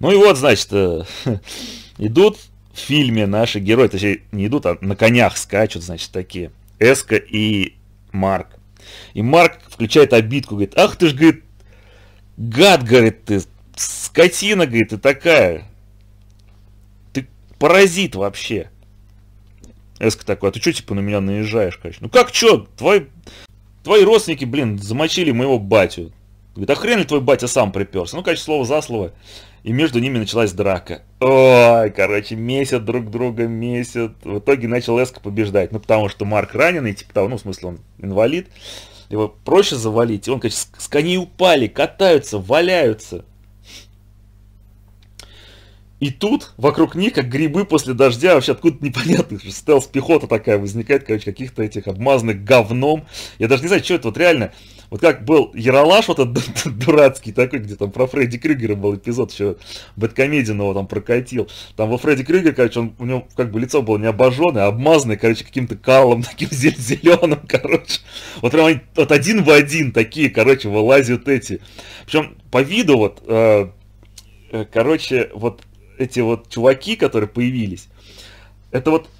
Ну и вот, значит, э, идут в фильме наши герои, точнее, не идут, а на конях скачут, значит, такие. Эска и Марк. И Марк включает обидку, говорит, ах ты ж, говорит, гад, говорит, ты, скотина, говорит, ты такая. Ты паразит вообще. Эска такой, а ты что, типа, на меня наезжаешь, короче? Ну как что? Твои, твои родственники, блин, замочили моего батю. Говорит, а хрен ли твой батя сам приперся? Ну, короче, слово за слово и между ними началась драка. Ой, короче, месяц друг друга, месяц. В итоге начал Эско побеждать, ну, потому что Марк раненый, типа того, ну, в смысле, он инвалид, его проще завалить, он, короче, с коней упали, катаются, валяются. И тут вокруг них, как грибы после дождя, вообще откуда то непонятно, стелс-пехота такая возникает, короче, каких-то этих обмазанных говном. Я даже не знаю, что это вот реально. Вот как был Яралаш вот этот дурацкий такой, где там про Фредди Крюгера был эпизод, еще Бэткомедин его там прокатил. Там во Фредди Крюгер, короче, он, у него как бы лицо было не обожженное, а обмазанное, короче, каким-то калом таким зеленым, короче. Вот прям они, вот один в один такие, короче, вылазят эти. Причем по виду вот, э, э, короче, вот эти вот чуваки, которые появились, это вот,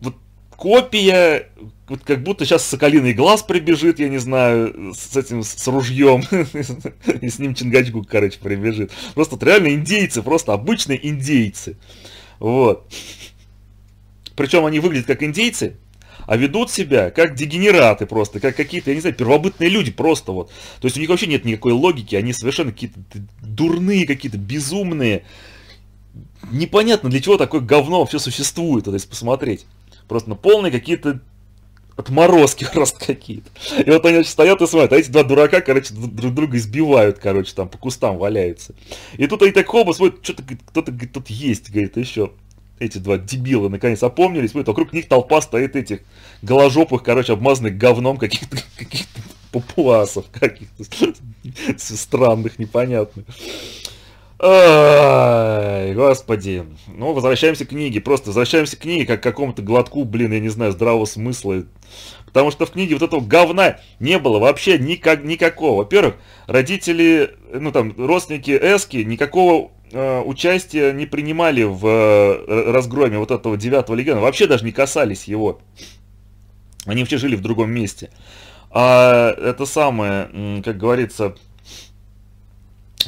вот копия вот как будто сейчас Соколиный глаз прибежит, я не знаю, с этим, с ружьем, и с ним Чингачгук, короче, прибежит. Просто вот реально индейцы, просто обычные индейцы. Вот. Причем они выглядят как индейцы, а ведут себя как дегенераты просто, как какие-то, я не знаю, первобытные люди просто вот. То есть у них вообще нет никакой логики, они совершенно какие-то дурные, какие-то безумные. Непонятно, для чего такое говно вообще существует, то есть посмотреть. Просто ну, полные какие-то отморозки просто какие-то. И вот они значит, стоят и смотрят, а эти два дурака, короче, друг друга избивают, короче, там по кустам валяются. И тут они так оба смотрят, что-то кто-то говорит, тут есть, говорит, еще эти два дебила наконец опомнились, смотрят, вокруг них толпа стоит этих голожопых, короче, обмазанных говном каких-то каких то папуасов каких-то странных, непонятных. Ай, господи. Ну, возвращаемся к книге. Просто возвращаемся к книге как к какому-то глотку, блин, я не знаю, здравого смысла. Потому что в книге вот этого говна не было вообще никак, никакого. Во-первых, родители, ну там, родственники Эски никакого э, участия не принимали в э, разгроме вот этого девятого легиона. Вообще даже не касались его. Они вообще жили в другом месте. А это самое, как говорится,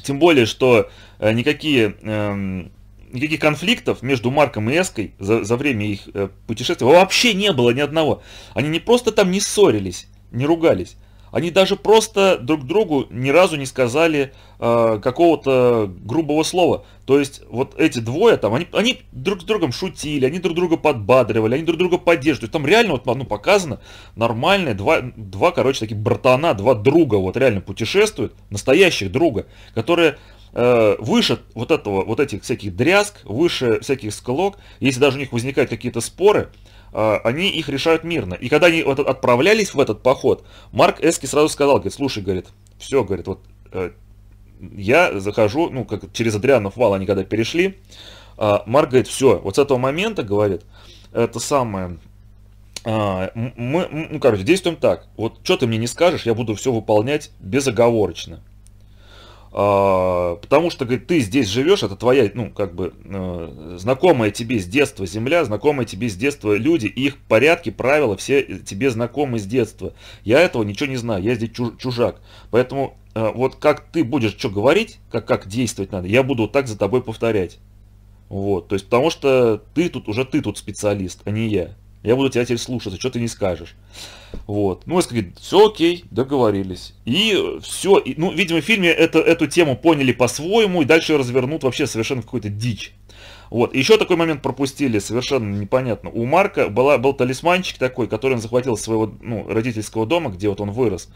тем более, что э, никакие, эм, никаких конфликтов между Марком и Эской за, за время их э, путешествия вообще не было ни одного. Они не просто там не ссорились, не ругались. Они даже просто друг другу ни разу не сказали э, какого-то грубого слова. То есть вот эти двое там, они, они друг с другом шутили, они друг друга подбадривали, они друг друга поддерживали. То есть там реально вот ну, показано нормальные два, два, короче, такие братана, два друга вот реально путешествуют, настоящих друга, которые э, выше вот этого, вот этих всяких дрязг, выше всяких сколок, если даже у них возникают какие-то споры, а, они их решают мирно. И когда они отправлялись в этот поход, Марк Эски сразу сказал, говорит, слушай, говорит, все, говорит, вот э, я захожу, ну, как через Адрианов вал они когда перешли, а, Марк говорит, все, вот с этого момента, говорит, это самое, а, мы, ну, короче, действуем так, вот что ты мне не скажешь, я буду все выполнять безоговорочно. А, потому что, говорит, ты здесь живешь, это твоя, ну, как бы, э, знакомая тебе с детства земля, знакомая тебе с детства люди, их порядки, правила все э, тебе знакомы с детства. Я этого ничего не знаю, я здесь чужак. Поэтому э, вот как ты будешь что говорить, как, как действовать надо, я буду вот так за тобой повторять. Вот, то есть, потому что ты тут, уже ты тут специалист, а не я. Я буду тебя теперь слушаться, что ты не скажешь. Вот. Ну, Эска говорит, все окей, договорились. И все. И, ну, видимо, в фильме это, эту тему поняли по-своему и дальше развернут вообще совершенно какой-то дичь. Вот. Еще такой момент пропустили, совершенно непонятно. У Марка была, был талисманчик такой, который он захватил из своего ну, родительского дома, где вот он вырос.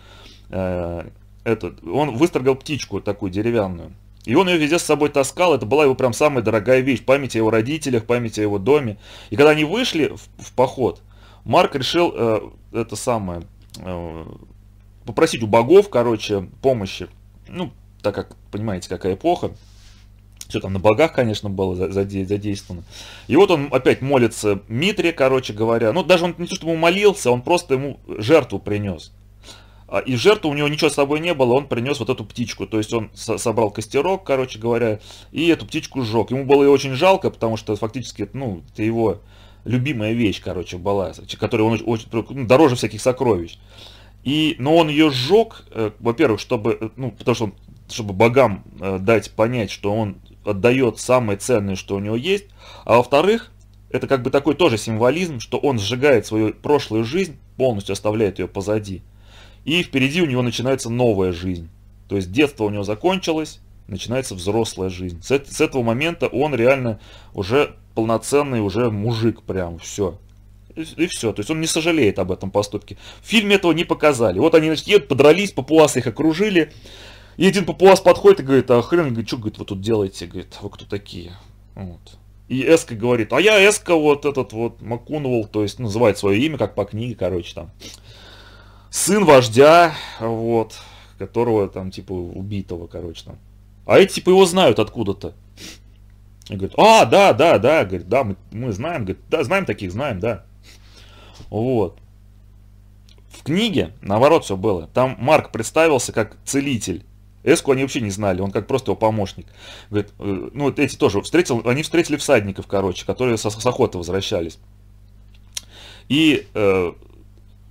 Э, этот, он выстрогал птичку такую деревянную. И он ее везде с собой таскал, это была его прям самая дорогая вещь, память о его родителях, память о его доме. И когда они вышли в, в поход, Марк решил э, это самое, э, попросить у богов, короче, помощи. Ну, так как, понимаете, какая эпоха. Все там на богах, конечно, было задействовано. И вот он опять молится Митре, короче говоря. Ну, даже он не то чтобы молился, он просто ему жертву принес. А, и жертва у него ничего с собой не было, он принес вот эту птичку. То есть он собрал костерок, короче говоря, и эту птичку сжег. Ему было ее очень жалко, потому что фактически, ну, это его любимая вещь, короче, была, которая он очень, ну, дороже всяких сокровищ. И, но он ее сжег, э, во-первых, чтобы, э, ну, потому что он, чтобы богам э, дать понять, что он отдает самое ценное, что у него есть. А во-вторых, это как бы такой тоже символизм, что он сжигает свою прошлую жизнь, полностью оставляет ее позади. И впереди у него начинается новая жизнь. То есть детство у него закончилось, начинается взрослая жизнь. С, с этого момента он реально уже полноценный, уже мужик прям, все. И, все, то есть он не сожалеет об этом поступке. В фильме этого не показали. Вот они, значит, едут, подрались, папуасы их окружили. И один папуас подходит и говорит, а хрен, говорит, что, говорит, вы тут делаете, говорит, вы кто такие? Вот. И Эска говорит, а я Эска вот этот вот Макунвал, то есть называет свое имя, как по книге, короче, там сын вождя, вот, которого там, типа, убитого, короче, там. А эти, типа, его знают откуда-то. И говорит, а, да, да, да, говорит, да, мы, мы знаем, говорит, да, знаем таких, знаем, да. Вот. В книге, наоборот, все было. Там Марк представился как целитель. Эску они вообще не знали, он как просто его помощник. Говорит, э, ну, вот эти тоже встретил, они встретили всадников, короче, которые с, с охоты возвращались. И э,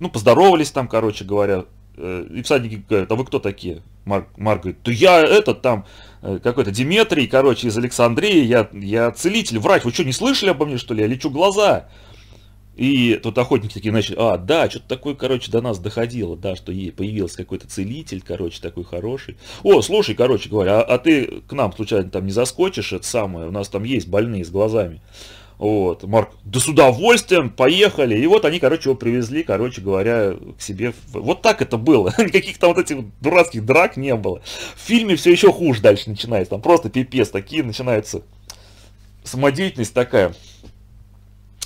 ну, поздоровались там, короче говоря. Э, и всадники говорят, а вы кто такие? Марк, Марк говорит, то я этот там, э, какой-то Диметрий, короче, из Александрии, я, я целитель, врач, вы что, не слышали обо мне, что ли? Я лечу глаза. И тут охотники такие начали, а, да, что-то такое, короче, до нас доходило, да, что ей появился какой-то целитель, короче, такой хороший. О, слушай, короче говоря, а, а ты к нам, случайно, там не заскочишь, это самое, у нас там есть больные с глазами. Вот, Марк, да с удовольствием, поехали. И вот они, короче, его привезли, короче говоря, к себе. Вот так это было. Никаких там вот этих дурацких драк не было. В фильме все еще хуже дальше начинается. Там просто пипец, такие начинаются. Самодеятельность такая.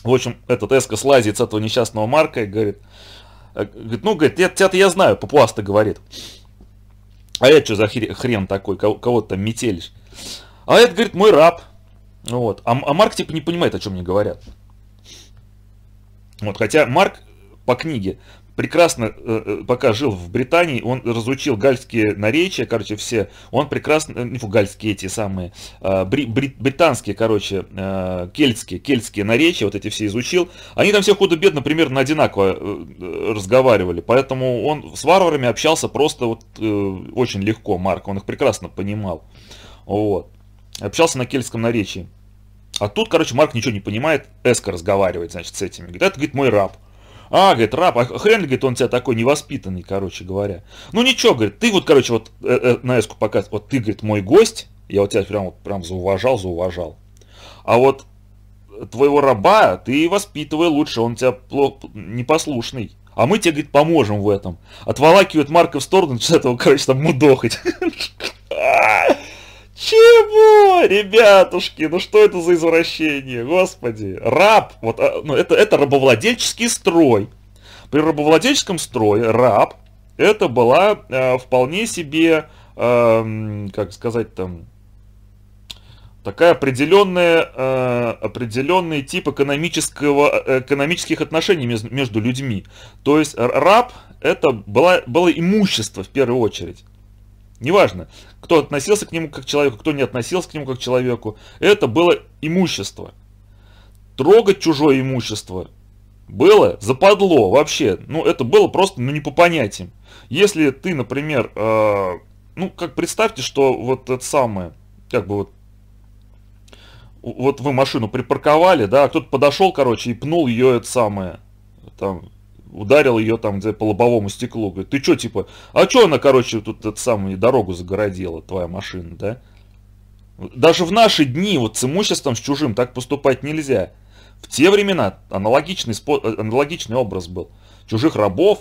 В общем, этот Эско слазит с этого несчастного Марка и говорит, э, говорит ну, говорит, тебя-то я знаю, папуаста говорит. А это что за хрен такой, кого-то там метелишь? А это, говорит, мой раб. Ну Вот. А, а Марк типа не понимает, о чем мне говорят. Вот, хотя Марк по книге прекрасно, э, э, пока жил в Британии, он разучил гальские наречия, короче, все. Он прекрасно, э, не фу, гальские эти самые, э, бри, бри, британские, короче, э, кельтские, кельтские наречия, вот эти все изучил. Они там все худо-бедно примерно одинаково э, э, разговаривали, поэтому он с варварами общался просто вот э, очень легко, Марк, он их прекрасно понимал. Вот. Общался на кельтском наречии. А тут, короче, Марк ничего не понимает, Эска разговаривает, значит, с этими. Говорит, это, говорит, мой раб. А, говорит, раб, а хрен, говорит, он тебя такой невоспитанный, короче говоря. Ну ничего, говорит, ты вот, короче, вот э, э, на эску показывает, вот ты, говорит, мой гость, я вот тебя прям, вот прям зауважал, зауважал. А вот твоего раба ты воспитывай лучше, он тебя плохо, непослушный. А мы тебе, говорит, поможем в этом. Отволакивает Марка в сторону, начинает этого, короче, там мудохать. Чего, ребятушки, ну что это за извращение, господи, раб, вот, а, ну это, это рабовладельческий строй. При рабовладельческом строе раб, это была э, вполне себе, э, как сказать там, такая определенная, э, определенный тип экономического, э, экономических отношений между, людьми. То есть раб это была было имущество в первую очередь. Неважно, кто относился к нему как к человеку, кто не относился к нему как человеку. Это было имущество. Трогать чужое имущество было западло вообще. Ну, это было просто ну, не по понятиям. Если ты, например, э, ну, как представьте, что вот это самое, как бы вот, вот вы машину припарковали, да, а кто-то подошел, короче, и пнул ее это самое, там, ударил ее там по лобовому стеклу. Говорит, ты что, типа, а что она, короче, тут это самую дорогу загородила, твоя машина, да? Даже в наши дни вот с имуществом, с чужим так поступать нельзя. В те времена аналогичный, аналогичный образ был. Чужих рабов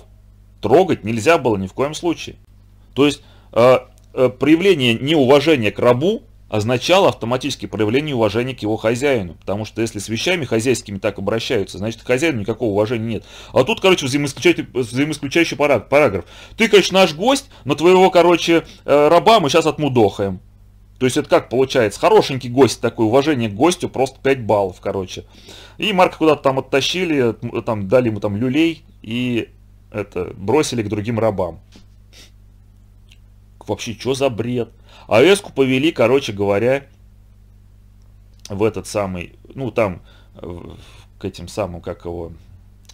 трогать нельзя было ни в коем случае. То есть э, э, проявление неуважения к рабу означало автоматически проявление уважения к его хозяину. Потому что если с вещами хозяйскими так обращаются, значит, к хозяину никакого уважения нет. А тут, короче, взаимоисключающий, взаимоисключающий параграф, параграф. Ты, конечно, наш гость, но твоего, короче, э, раба мы сейчас отмудохаем. То есть это как получается? Хорошенький гость такой, уважение к гостю, просто 5 баллов, короче. И Марка куда-то там оттащили, э, там дали ему там люлей и это бросили к другим рабам. Вообще, что за бред? А повели, короче говоря, в этот самый, ну там, к этим самым, как его,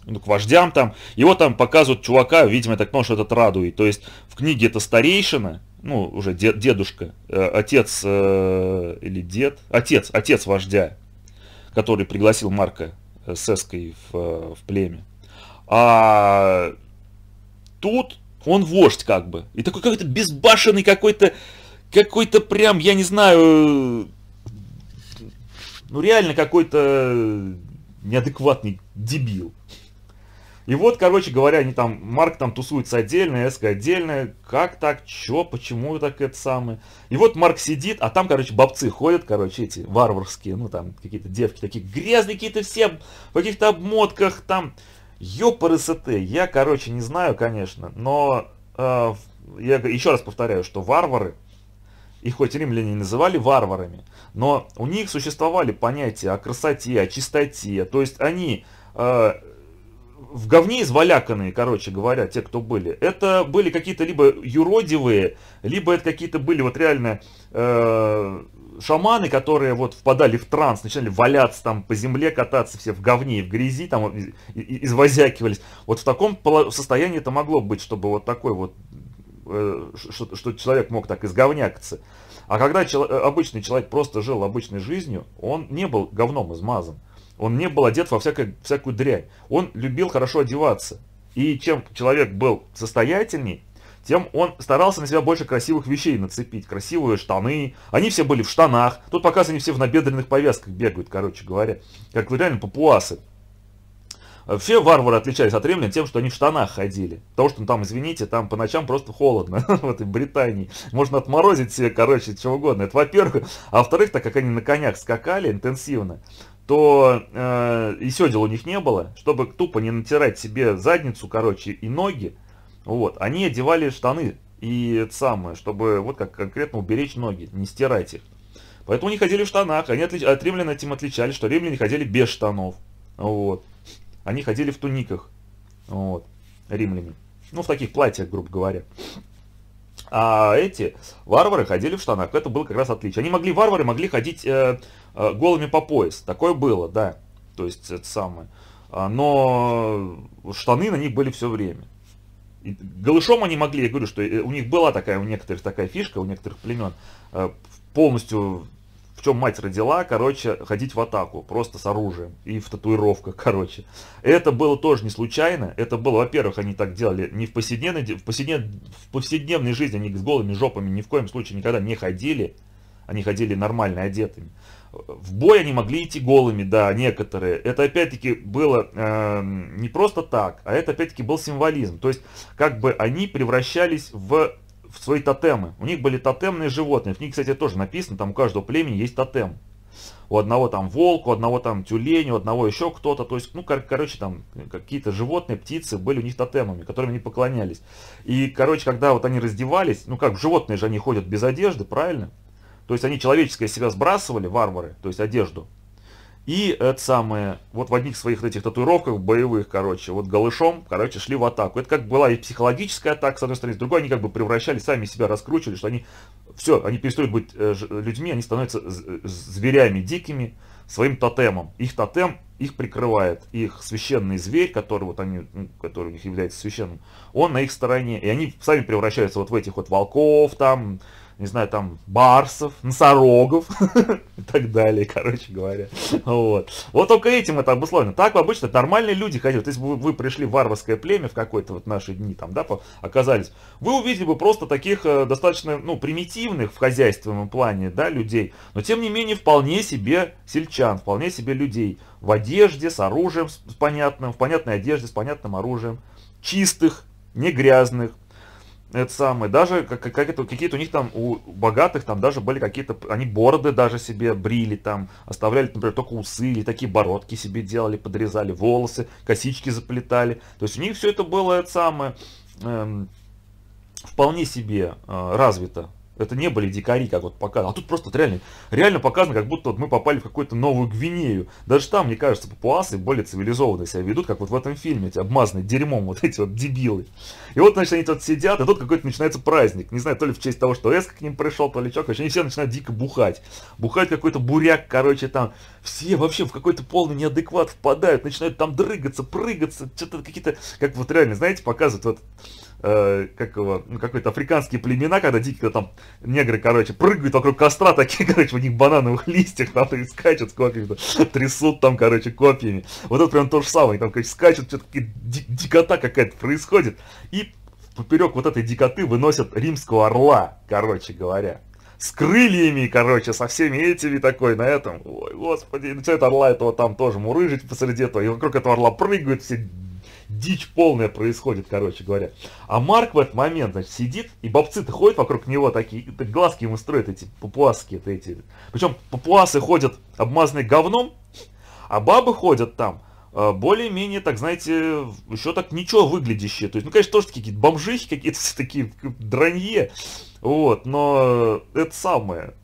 ну, к вождям там. Его там показывают чувака, видимо, так понял, что этот радует. То есть в книге это старейшина, ну, уже дедушка, э, отец э, или дед, отец, отец вождя, который пригласил Марка э, с Эской в, в племя. А тут он вождь как бы. И такой какой-то безбашенный какой-то какой-то прям, я не знаю, ну реально какой-то неадекватный дебил. И вот, короче говоря, они там, Марк там тусуется отдельно, Эска отдельно, как так, чё, почему так это самое. И вот Марк сидит, а там, короче, бабцы ходят, короче, эти варварские, ну там какие-то девки такие грязные какие-то все, в каких-то обмотках там. Ёпарысоте, я, короче, не знаю, конечно, но э, я еще раз повторяю, что варвары их хоть римляне называли варварами, но у них существовали понятия о красоте, о чистоте. То есть они э, в говне изваляканные, короче говоря, те, кто были. Это были какие-то либо юродивые, либо это какие-то были вот реально э, шаманы, которые вот впадали в транс, начинали валяться там по земле, кататься все в говне и в грязи, там извозякивались. Вот в таком состоянии это могло быть, чтобы вот такой вот Э, что, что человек мог так изговнякаться. А когда чел, э, обычный человек просто жил обычной жизнью, он не был говном измазан. Он не был одет во всякое, всякую дрянь. Он любил хорошо одеваться. И чем человек был состоятельней, тем он старался на себя больше красивых вещей нацепить. Красивые штаны. Они все были в штанах. Тут показаны все в набедренных повязках бегают, короче говоря. Как реально папуасы. Э, Вообще варвары отличались от римлян тем, что они в штанах ходили. Потому что ну, там, извините, там по ночам просто холодно в этой Британии. Можно отморозить себе, короче, чего угодно. Это во-первых. А во-вторых, так как они на конях скакали интенсивно, то э, и седел у них не было, чтобы тупо не натирать себе задницу, короче, и ноги. Вот, они одевали штаны и это самое, чтобы вот как конкретно уберечь ноги, не стирать их. Поэтому они ходили в штанах, они отлич, от римлян этим отличались, что римляне ходили без штанов. Вот. Они ходили в туниках, вот, римляне. Ну, в таких платьях, грубо говоря. А эти варвары ходили в штанах. Это было как раз отличие. Они могли, варвары могли ходить э, э, голыми по пояс. Такое было, да. То есть это самое. А, но штаны на них были все время. И голышом они могли, я говорю, что э, у них была такая, у некоторых такая фишка, у некоторых племен, э, полностью чем мать родила, короче, ходить в атаку, просто с оружием и в татуировках, короче. Это было тоже не случайно, это было, во-первых, они так делали не в повседневной, в, повседнев, в повседневной жизни, они с голыми жопами ни в коем случае никогда не ходили, они ходили нормально одетыми. В бой они могли идти голыми, да, некоторые. Это опять-таки было э, не просто так, а это опять-таки был символизм. То есть, как бы они превращались в в свои тотемы. У них были тотемные животные. В них, кстати, тоже написано, там у каждого племени есть тотем. У одного там волк, у одного там тюлень, у одного еще кто-то. То есть, ну, кор короче, там какие-то животные, птицы были у них тотемами, которым они поклонялись. И, короче, когда вот они раздевались, ну, как животные же они ходят без одежды, правильно? То есть, они человеческое себя сбрасывали, варвары, то есть одежду. И это самое, вот в одних своих этих татуировках, боевых, короче, вот голышом, короче, шли в атаку. Это как была и психологическая атака, с одной стороны, с другой они как бы превращали, сами себя раскручивали, что они, все, они перестают быть э, людьми, они становятся зверями дикими, своим тотемом. Их тотем их прикрывает, их священный зверь, который вот они, ну, который у них является священным, он на их стороне, и они сами превращаются вот в этих вот волков, там, не знаю, там, барсов, носорогов и так далее, короче говоря. Вот. Вот только этим это обусловлено. Так обычно нормальные люди ходили. Вот если бы вы пришли в варварское племя в какой-то вот наши дни, там, да, оказались, вы увидели бы просто таких э, достаточно, ну, примитивных в хозяйственном плане, да, людей, но тем не менее вполне себе сельчан, вполне себе людей в одежде, с оружием, с понятным, в понятной одежде, с понятным оружием, чистых, не грязных, это самое, даже как, как это, какие-то у них там, у богатых там даже были какие-то, они бороды даже себе брили там, оставляли, например, только усы или такие бородки себе делали, подрезали волосы, косички заплетали. То есть у них все это было это самое, эм, вполне себе э, развито это не были дикари, как вот показано. А тут просто вот реально, реально показано, как будто вот мы попали в какую-то новую Гвинею. Даже там, мне кажется, папуасы более цивилизованно себя ведут, как вот в этом фильме, эти обмазанные дерьмом вот эти вот дебилы. И вот, значит, они тут сидят, и тут какой-то начинается праздник. Не знаю, то ли в честь того, что Эс к ним пришел, то ли что. Короче, они все начинают дико бухать. бухать какой-то буряк, короче, там. Все вообще в какой-то полный неадекват впадают, начинают там дрыгаться, прыгаться, что-то какие-то, как вот реально, знаете, показывают вот э, как его, ну, какой-то африканские племена, когда дикие там негры, короче, прыгают вокруг костра, такие, короче, в них банановых листьях там и скачут с копьями, трясут там, короче, копьями. Вот это прям то же самое, там, короче, скачут, что-то дикота какая-то происходит. И поперек вот этой дикоты выносят римского орла, короче говоря. С крыльями, короче, со всеми этими такой на этом. Ой, господи, ну что это орла этого там тоже мурыжить посреди этого. И вокруг этого орла прыгают все дичь полная происходит, короче говоря. А Марк в этот момент, значит, сидит, и бобцы-то ходят вокруг него такие, глазки ему строят эти папуасские-то эти. Причем папуасы ходят обмазанные говном, а бабы ходят там, э, более-менее, так знаете, еще так ничего выглядящее. То есть, ну, конечно, тоже такие какие-то бомжихи, какие-то такие дранье. Вот, но э, это самое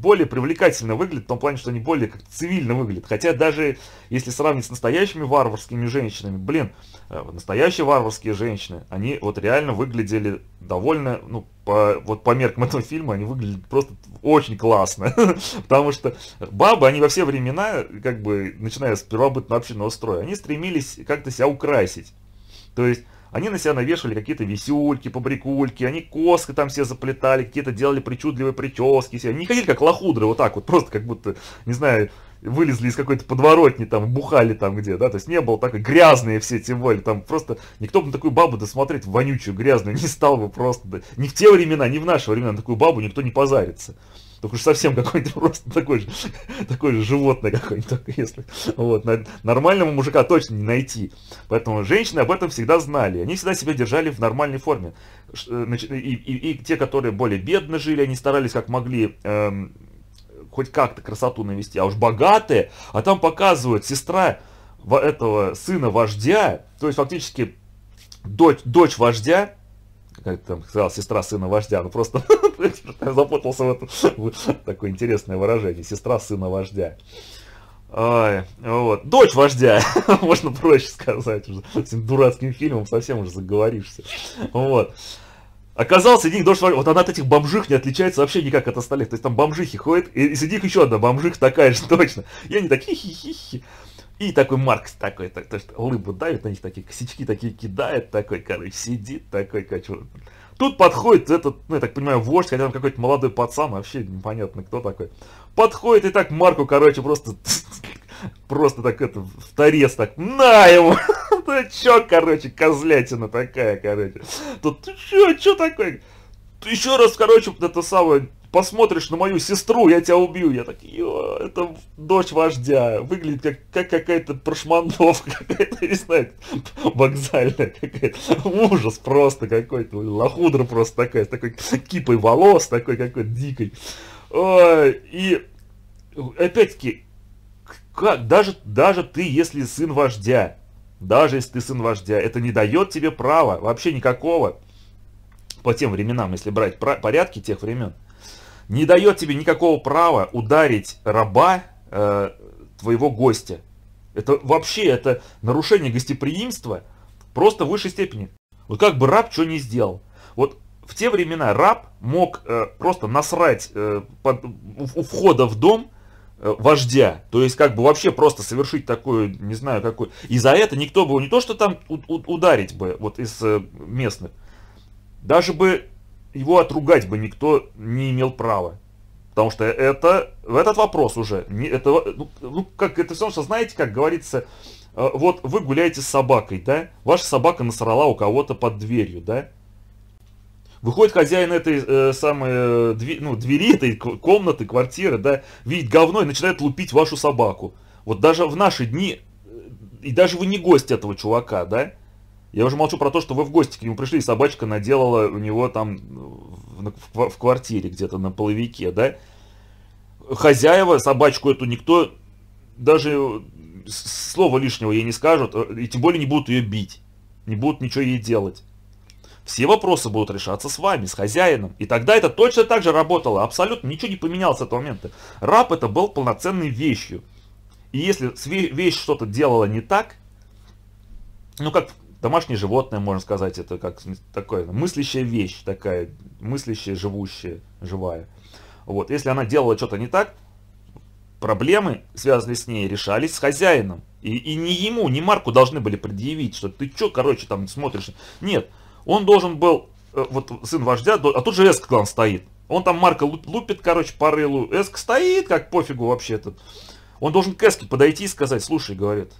более привлекательно выглядят, в том плане, что они более как цивильно выглядят. Хотя даже если сравнить с настоящими варварскими женщинами, блин, э, настоящие варварские женщины, они вот реально выглядели довольно, ну, по, вот по меркам этого фильма, они выглядят просто очень классно. Потому что бабы, они во все времена, как бы, начиная с первобытного общинного строя, они стремились как-то себя украсить. То есть они на себя навешивали какие-то висюльки, побрикульки, они коски там все заплетали, какие-то делали причудливые прически. Все. Они не ходили как лохудры, вот так вот, просто как будто, не знаю, вылезли из какой-то подворотни, там, бухали там где, да, то есть не было так грязные все, тем более, там просто никто бы на такую бабу досмотреть вонючую, грязную, не стал бы просто, да. ни в те времена, ни в наши времена на такую бабу никто не позарится. Только уж совсем какой то просто такой же, такой же животное какое-нибудь, если. Вот, нормального мужика точно не найти. Поэтому женщины об этом всегда знали. Они всегда себя держали в нормальной форме. Э, и, и, и те, которые более бедно жили, они старались как могли эм, хоть как-то красоту навести. А уж богатые, а там показывают сестра этого сына вождя, то есть фактически дочь, дочь вождя, как там сказала, сестра сына вождя, ну просто запутался в этом, такое интересное выражение, сестра сына вождя. Ой, вот. Дочь вождя, можно проще сказать, уже этим дурацким фильмом совсем уже заговоришься. Вот. Оказался среди дождь вождя, вот она от этих бомжих не отличается вообще никак от остальных, то есть там бомжихи ходят, и среди них еще одна бомжих такая же точно, и они такие хи-хи-хи. И такой Маркс такой, так, то есть улыбу давит на них, такие косячки такие кидает, такой, короче, сидит, такой, короче. Тут подходит этот, ну, я так понимаю, вождь, хотя он какой-то молодой пацан, вообще непонятно, кто такой. Подходит и так Марку, короче, просто, просто так это, в торец так, на его! Ты чё, короче, козлятина такая, короче. Тут, чё, чё такое? Еще раз, короче, это самое, посмотришь на мою сестру, я тебя убью. Я так, Йо, это дочь вождя. Выглядит как, как какая-то прошмандовка, какая-то, не знаю, вокзальная какая-то. Ужас просто какой-то, лохудра просто такая, с такой кипой волос, такой какой-то дикой. И опять-таки, как, даже, даже ты, если сын вождя, даже если ты сын вождя, это не дает тебе права, вообще никакого, по тем временам, если брать порядки тех времен, не дает тебе никакого права ударить раба э, твоего гостя. Это вообще, это нарушение гостеприимства просто в высшей степени. Вот как бы раб что не сделал. Вот в те времена раб мог э, просто насрать э, под, у, у входа в дом э, вождя. То есть как бы вообще просто совершить такую, не знаю какую. И за это никто бы, не то что там у, у, ударить бы, вот из э, местных, даже бы его отругать бы никто не имел права. Потому что это, в этот вопрос уже, не, это, ну, ну, как это все, что знаете, как говорится, э, вот вы гуляете с собакой, да, ваша собака насрала у кого-то под дверью, да, Выходит хозяин этой э, самой э, дви, ну, двери, этой комнаты, квартиры, да, видит говно и начинает лупить вашу собаку. Вот даже в наши дни, э, и даже вы не гость этого чувака, да, я уже молчу про то, что вы в гости к нему пришли, и собачка наделала у него там э, в, в квартире где-то на половике, да? Хозяева, собачку эту никто даже э, слова лишнего ей не скажут, э, и тем более не будут ее бить, не будут ничего ей делать. Все вопросы будут решаться с вами, с хозяином. И тогда это точно так же работало, абсолютно ничего не поменялось с этого момента. Раб это был полноценной вещью. И если вещь что-то делала не так, ну как домашнее животное, можно сказать, это как такое мыслящая вещь, такая мыслящая, живущая, живая. Вот, если она делала что-то не так, проблемы, связанные с ней, решались с хозяином. И, и не ему, не Марку должны были предъявить, что ты чё, короче, там смотришь. Нет, он должен был, э, вот сын вождя, а тут же Эск клан стоит. Он там Марка лупит, короче, по рылу. Эск стоит, как пофигу вообще этот. Он должен к Эске подойти и сказать, слушай, говорит,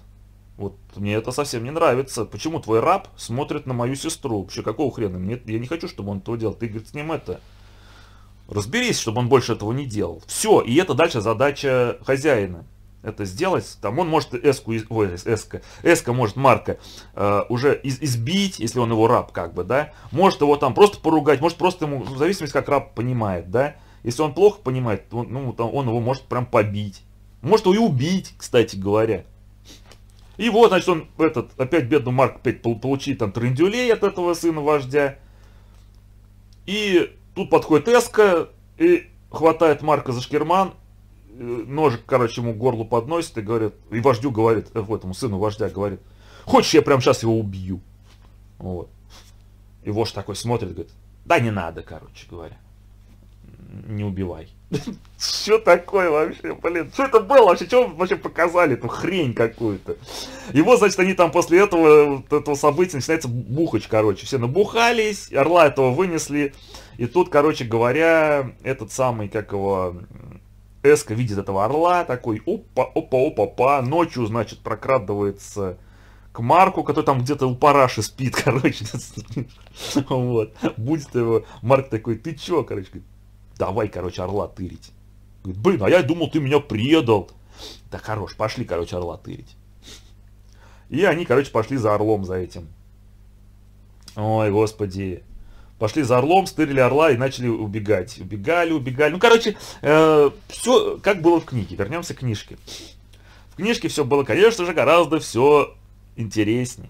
вот мне это совсем не нравится. Почему твой раб смотрит на мою сестру? Вообще, какого хрена? Мне, я не хочу, чтобы он то делал. Ты, говорит, с ним это... Разберись, чтобы он больше этого не делал. Все, и это дальше задача хозяина. Это сделать, там он может эску, ой, эска, эска может Марка э, уже из, избить, если он его раб, как бы, да. Может его там просто поругать, может просто ему, в зависимости, как раб понимает, да. Если он плохо понимает, он, ну, там, он его может прям побить. Может его и убить, кстати говоря. И вот, значит, он, этот, опять бедный Марк опять получит там трендюлей от этого сына вождя. И тут подходит Эска и хватает Марка за шкерман, э, ножик, короче, ему горло подносит и говорит, и вождю говорит, э, этому сыну вождя говорит, хочешь, я прям сейчас его убью. Вот. И вождь такой смотрит, говорит, да не надо, короче говоря не убивай. Что такое вообще, блин? Что это было вообще? Чего вообще показали? Ну, хрень какую-то. Его, значит, они там после этого, вот этого события начинается бухач, короче. Все набухались, орла этого вынесли. И тут, короче говоря, этот самый, как его, Эска видит этого орла, такой, опа, опа, опа, па, ночью, значит, прокрадывается к Марку, который там где-то у параши спит, короче. Вот. Будет его. Марк такой, ты чё, короче, давай, короче, орла тырить. Говорит, блин, а я думал, ты меня предал. Да хорош, пошли, короче, орла тырить. И они, короче, пошли за орлом, за этим. Ой, господи. Пошли за орлом, стырили орла и начали убегать. Убегали, убегали. Ну, короче, э, все как было в книге. Вернемся к книжке. В книжке все было, конечно же, гораздо все интереснее.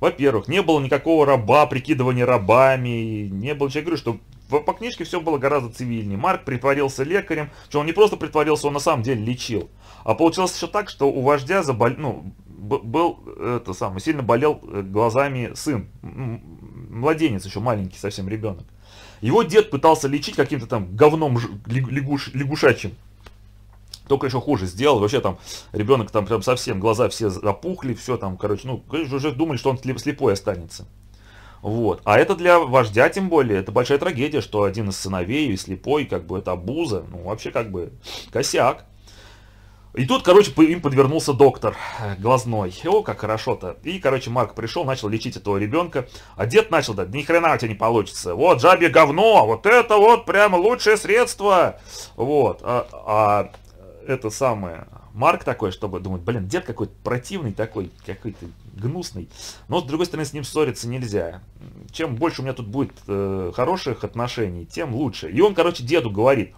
Во-первых, не было никакого раба, прикидывания рабами, не было, я говорю, что в, по книжке все было гораздо цивильнее. Марк притворился лекарем, что он не просто притворился, он на самом деле лечил. А получилось еще так, что у вождя забол... ну, был это самое, сильно болел э, глазами сын, младенец еще маленький совсем ребенок. Его дед пытался лечить каким-то там говном лягуш, лягушачьим. Только еще хуже сделал. Вообще там ребенок там прям совсем глаза все запухли, все там, короче, ну, уже думали, что он слепой останется. Вот. А это для вождя, тем более, это большая трагедия, что один из сыновей слепой, как бы это обуза, ну вообще как бы косяк. И тут, короче, им подвернулся доктор э, глазной. О, как хорошо-то. И, короче, Марк пришел, начал лечить этого ребенка. А дед начал, да, ни хрена у тебя не получится. Вот, жабе говно, вот это вот прямо лучшее средство. Вот, а, а это самое, Марк такой, чтобы думать, блин, дед какой-то противный такой, какой-то гнусный. Но, с другой стороны, с ним ссориться нельзя. Чем больше у меня тут будет э, хороших отношений, тем лучше. И он, короче, деду говорит,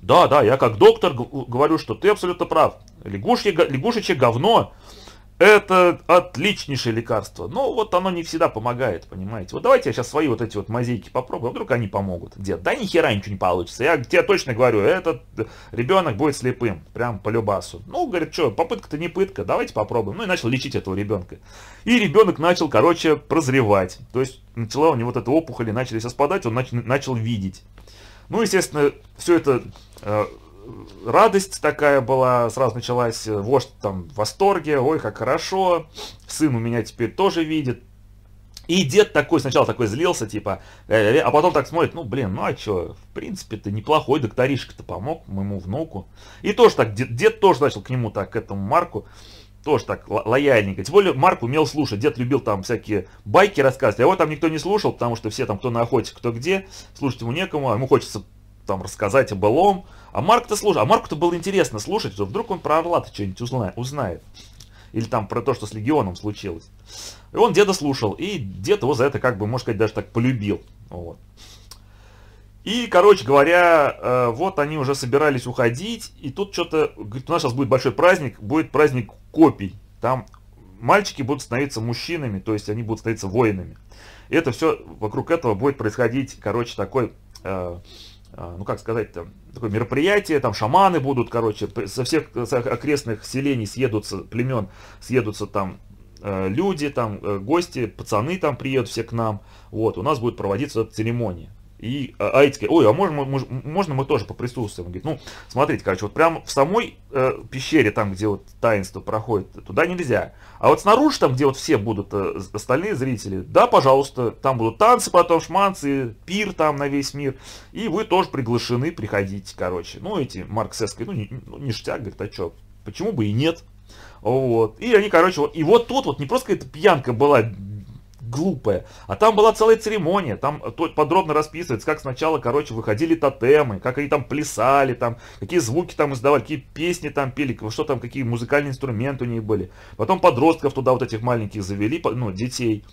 да, да, я как доктор говорю, что ты абсолютно прав. Лягушье, лягушечье говно это отличнейшее лекарство. Но вот оно не всегда помогает, понимаете. Вот давайте я сейчас свои вот эти вот мозаики попробую, а вдруг они помогут. Дед, да нихера ничего не получится. Я тебе точно говорю, этот ребенок будет слепым, прям по любасу. Ну, говорит, что, попытка-то не пытка, давайте попробуем. Ну и начал лечить этого ребенка. И ребенок начал, короче, прозревать. То есть начала у него вот эта опухоли начали спадать, он нач начал видеть. Ну, естественно, все это... Э радость такая была, сразу началась, э, вождь там в восторге, ой, как хорошо, сын у меня теперь тоже видит. И дед такой, сначала такой злился, типа, «Э, э, а потом так смотрит, ну, блин, ну а чё, в принципе, ты неплохой докторишка-то помог моему внуку. И тоже так, дед, дед тоже начал к нему так, к этому Марку, тоже так лояльненько. Тем более Марк умел слушать. Дед любил там всякие байки рассказывать. А его там никто не слушал, потому что все там кто на охоте, кто где. Слушать ему некому, а ему хочется там рассказать о былом. А Марк-то слушал. А Марку-то было интересно слушать, что вдруг он про Орла-то что-нибудь узна... узнает. Или там про то, что с Легионом случилось. И он деда слушал. И дед его за это, как бы, можно сказать, даже так полюбил. Вот. И, короче говоря, э, вот они уже собирались уходить, и тут что-то, говорит, у нас сейчас будет большой праздник, будет праздник копий. Там мальчики будут становиться мужчинами, то есть они будут становиться воинами. И это все, вокруг этого будет происходить, короче, такой э, а, ну как сказать там, такое мероприятие, там шаманы будут, короче, со всех окрестных селений съедутся, племен съедутся там э, люди, там э, гости, пацаны там приедут все к нам, вот, у нас будет проводиться церемония и Аити а ой, а можно, мы, можно мы тоже поприсутствуем? Он говорит, ну, смотрите, короче, вот прямо в самой э, пещере, там, где вот таинство проходит, туда нельзя. А вот снаружи, там, где вот все будут э, остальные зрители, да, пожалуйста, там будут танцы потом, шманцы, пир там на весь мир, и вы тоже приглашены, приходить, короче. Ну, эти, Марк Сесс говорит, ну, ни, ну ништяк, говорит, а что, почему бы и нет? Вот. И они, короче, вот, и вот тут вот не просто какая-то пьянка была глупое. А там была целая церемония, там подробно расписывается, как сначала, короче, выходили тотемы, как они там плясали, там, какие звуки там издавали, какие песни там пели, что там, какие музыкальные инструменты у них были. Потом подростков туда вот этих маленьких завели, ну, детей.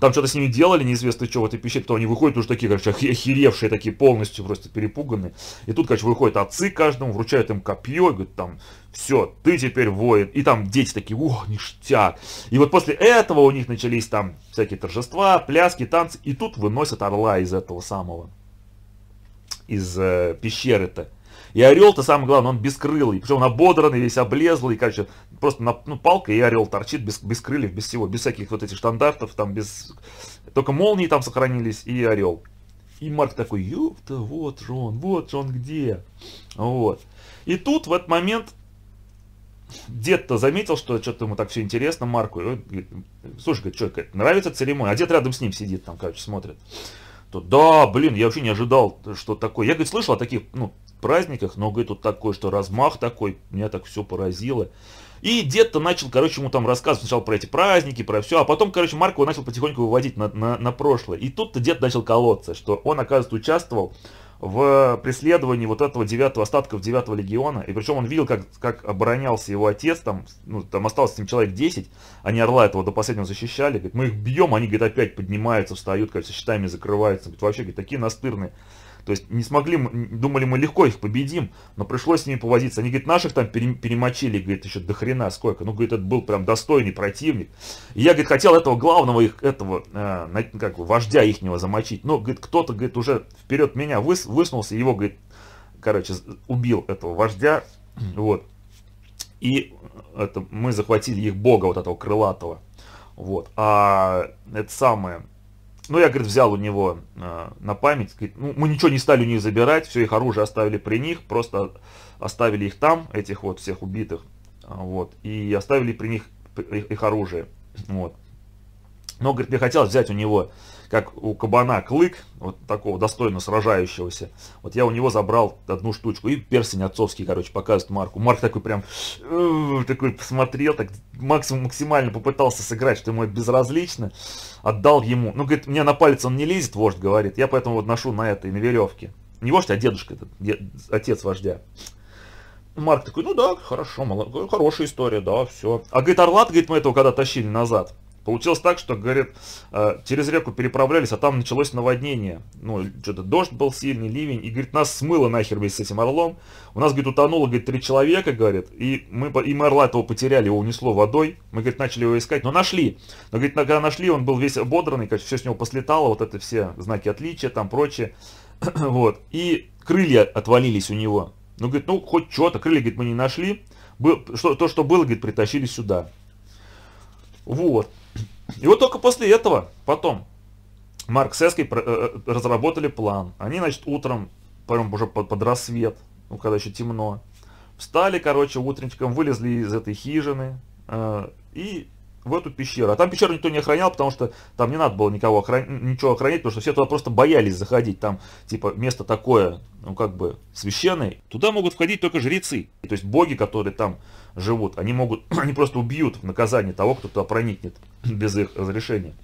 Там что-то с ними делали, неизвестно что, в этой пещере, то они выходят уже такие, короче, охеревшие такие, полностью просто перепуганные. И тут, короче, выходят отцы каждому, вручают им копье, и говорят, там, все, ты теперь воин. И там дети такие, ух, ништяк. И вот после этого у них начались там всякие торжества, пляски, танцы, и тут выносят орла из этого самого, из э, пещеры-то. И орел-то самое главное, он бескрылый, причем он ободранный, весь облезлый, короче, просто на, ну, палка и орел торчит без, без крыльев, без всего, без всяких вот этих стандартов, там без... Только молнии там сохранились и орел. И Марк такой, ёпта, вот же он, вот же он где. Вот. И тут в этот момент дед-то заметил, что что-то ему так все интересно, Марку. И он говорит, слушай, говорит, что, нравится церемония? А дед рядом с ним сидит, там, короче, смотрит что да, блин, я вообще не ожидал, что такое. Я, говорит, слышал о таких, ну, праздниках, но, говорит, вот такой, что размах такой, меня так все поразило. И дед-то начал, короче, ему там рассказывать сначала про эти праздники, про все, а потом, короче, Марк его начал потихоньку выводить на, на, на прошлое. И тут-то дед начал колоться, что он, оказывается, участвовал в преследовании вот этого девятого остатков девятого легиона, и причем он видел, как, как оборонялся его отец, там, ну, там осталось с ним человек 10, они орла этого до последнего защищали, говорит, мы их бьем, они, говорит, опять поднимаются, встают, как со щитами закрываются, говорит, вообще, говорит, такие настырные. То есть не смогли, думали мы легко их победим, но пришлось с ними повозиться. Они, говорит, наших там перемочили, говорит, еще до хрена сколько. Ну, говорит, это был прям достойный противник. И я, говорит, хотел этого главного их, этого, э, как бы, вождя ихнего замочить. Но, говорит, кто-то, говорит, уже вперед меня выс, высунулся, его, говорит, короче, убил этого вождя. Вот. И это, мы захватили их бога, вот этого крылатого. Вот. А это самое, ну, я, говорит, взял у него э, на память, говорит, ну, мы ничего не стали у них забирать, все их оружие оставили при них, просто оставили их там, этих вот всех убитых, а, вот, и оставили при них их, их оружие, вот. Но, говорит, мне хотелось взять у него как у кабана клык, вот такого достойно сражающегося. Вот я у него забрал одну штучку. И персень отцовский, короче, показывает Марку. Марк такой прям, «Э, такой посмотрел, так максимум максимально попытался сыграть, что ему это безразлично. Отдал ему. Ну, говорит, мне на палец он не лезет, вождь, говорит. Я поэтому вот ношу на этой, на веревке. Не вождь, а дедушка этот, отец вождя. Марк такой, ну да, хорошо, молод... хорошая история, да, все. А говорит, Орлат, говорит, мы этого когда тащили назад. Получилось так, что, говорит, э, через реку переправлялись, а там началось наводнение. Ну, что-то дождь был сильный, ливень. И, говорит, нас смыло нахер весь с этим орлом. У нас, говорит, утонуло, говорит, три человека, говорит. И мы, и мы орла этого потеряли, его унесло водой. Мы, говорит, начали его искать, но нашли. Но, говорит, когда нашли, он был весь ободранный, короче, все с него послетало, вот это все знаки отличия, там прочее. вот. И крылья отвалились у него. Ну, говорит, ну, хоть что-то. Крылья, говорит, мы не нашли. Был, что, то, что было, говорит, притащили сюда. Вот. И вот только после этого, потом, Марк с Эской э, э, разработали план. Они, значит, утром, прям уже под, под рассвет, ну, когда еще темно, встали, короче, утренчиком, вылезли из этой хижины э, и в эту пещеру. А там пещеру никто не охранял, потому что там не надо было никого охран... ничего охранять, потому что все туда просто боялись заходить. Там, типа, место такое, ну, как бы, священное. Туда могут входить только жрецы. То есть боги, которые там живут, они могут, они просто убьют в наказание того, кто туда проникнет без их разрешения.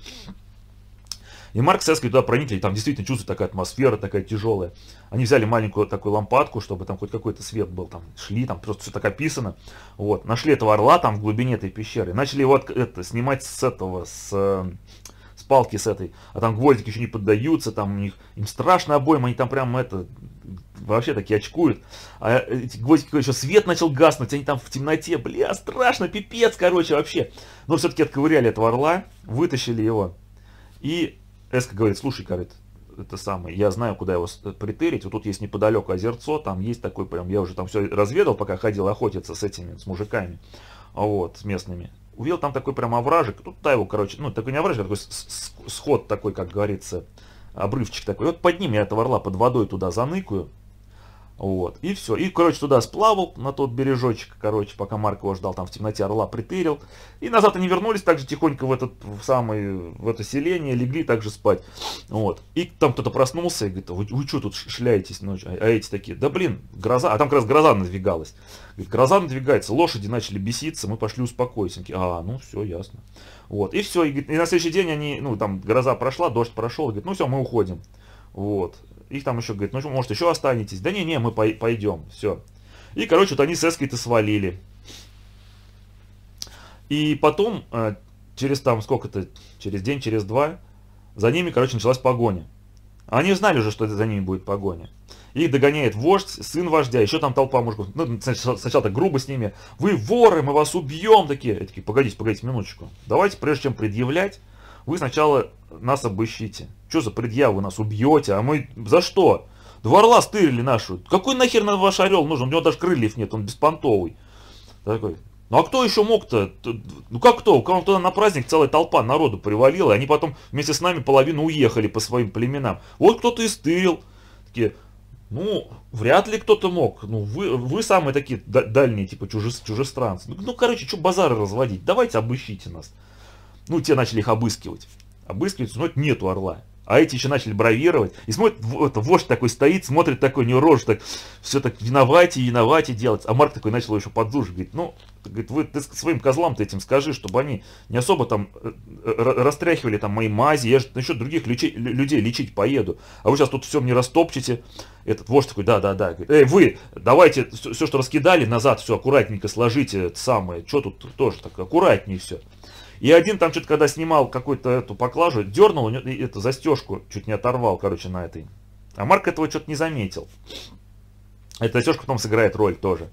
И Марк с туда проникли, и там действительно чувствуется такая атмосфера, такая тяжелая. Они взяли маленькую такую лампадку, чтобы там хоть какой-то свет был, там шли, там просто все так описано. Вот, нашли этого орла там в глубине этой пещеры, начали его это, снимать с этого, с с палки с этой, а там гвоздики еще не поддаются, там у них, им страшно обоим, они там прям это, вообще такие очкуют. А э, эти гвоздики, еще свет начал гаснуть, они там в темноте, бля, страшно, пипец, короче, вообще. Но все-таки отковыряли этого орла, вытащили его, и Эска говорит, слушай, говорит, это самое, я знаю, куда его э, притырить. Вот тут есть неподалеку озерцо, там есть такой прям, я уже там все разведал, пока ходил охотиться с этими, с мужиками, вот, с местными. Увидел там такой прям овражек, тут да его, короче, ну, такой не овражек, а такой сход такой, как говорится, обрывчик такой. И вот под ним я этого орла под водой туда заныкаю, вот, и все. И, короче, туда сплавал, на тот бережочек, короче, пока Марк его ждал, там в темноте орла притырил. И назад они вернулись, также тихонько в этот в самый, в это селение, легли также спать. Вот. И там кто-то проснулся и говорит, вы, вы что тут шляетесь ночью? А, а эти такие, да блин, гроза, а там как раз гроза надвигалась. Говорит, гроза надвигается, лошади начали беситься, мы пошли успокоиться. а, ну все, ясно. Вот, и все, и, и на следующий день они, ну там гроза прошла, дождь прошел, говорит, ну все, мы уходим. Вот. Их там еще говорит, ну может еще останетесь? Да не-не, мы пойдем, все. И, короче, вот они с Эской-то свалили. И потом, э, через там сколько-то, через день, через два, за ними, короче, началась погоня. Они знали уже, что за ними будет погоня. Их догоняет вождь, сын вождя, еще там толпа мужиков. Ну, сначала так грубо с ними. Вы воры, мы вас убьем, такие. Я такие, погодите, погодите, минуточку. Давайте, прежде чем предъявлять, вы сначала нас обыщите. Что за предъявы нас убьете? А мы за что? Два орла стырили нашу. Какой нахер нам ваш орел нужен? У него даже крыльев нет, он беспонтовый. Такой. Ну а кто еще мог-то? Ну как кто? У кого-то на праздник целая толпа народу привалила, и они потом вместе с нами половину уехали по своим племенам. Вот кто-то и стырил. Такие, ну, вряд ли кто-то мог. Ну, вы, вы самые такие дальние, типа, чужес, чужестранцы. Ну, ну короче, что базары разводить? Давайте обыщите нас. Ну, те начали их обыскивать обыскивать, а но нету орла. А эти еще начали бравировать. И смотрит, вот, вождь такой стоит, смотрит такой, у него рожа так, все так виновате, виновате делать. А Марк такой начал еще подзужить, говорит, ну, говорит, вы ты своим козлам-то этим скажи, чтобы они не особо там э, э, растряхивали там мои мази, я же еще других лечи, людей лечить поеду. А вы сейчас тут все мне растопчете. Этот вождь такой, да-да-да, эй, вы, давайте все, все, что раскидали назад, все аккуратненько сложите, это самое, что тут тоже так, аккуратнее все. И один там что-то, когда снимал какую-то эту поклажу, дернул, у эту застежку чуть не оторвал, короче, на этой. А Марк этого что-то не заметил. Эта застежка потом сыграет роль тоже.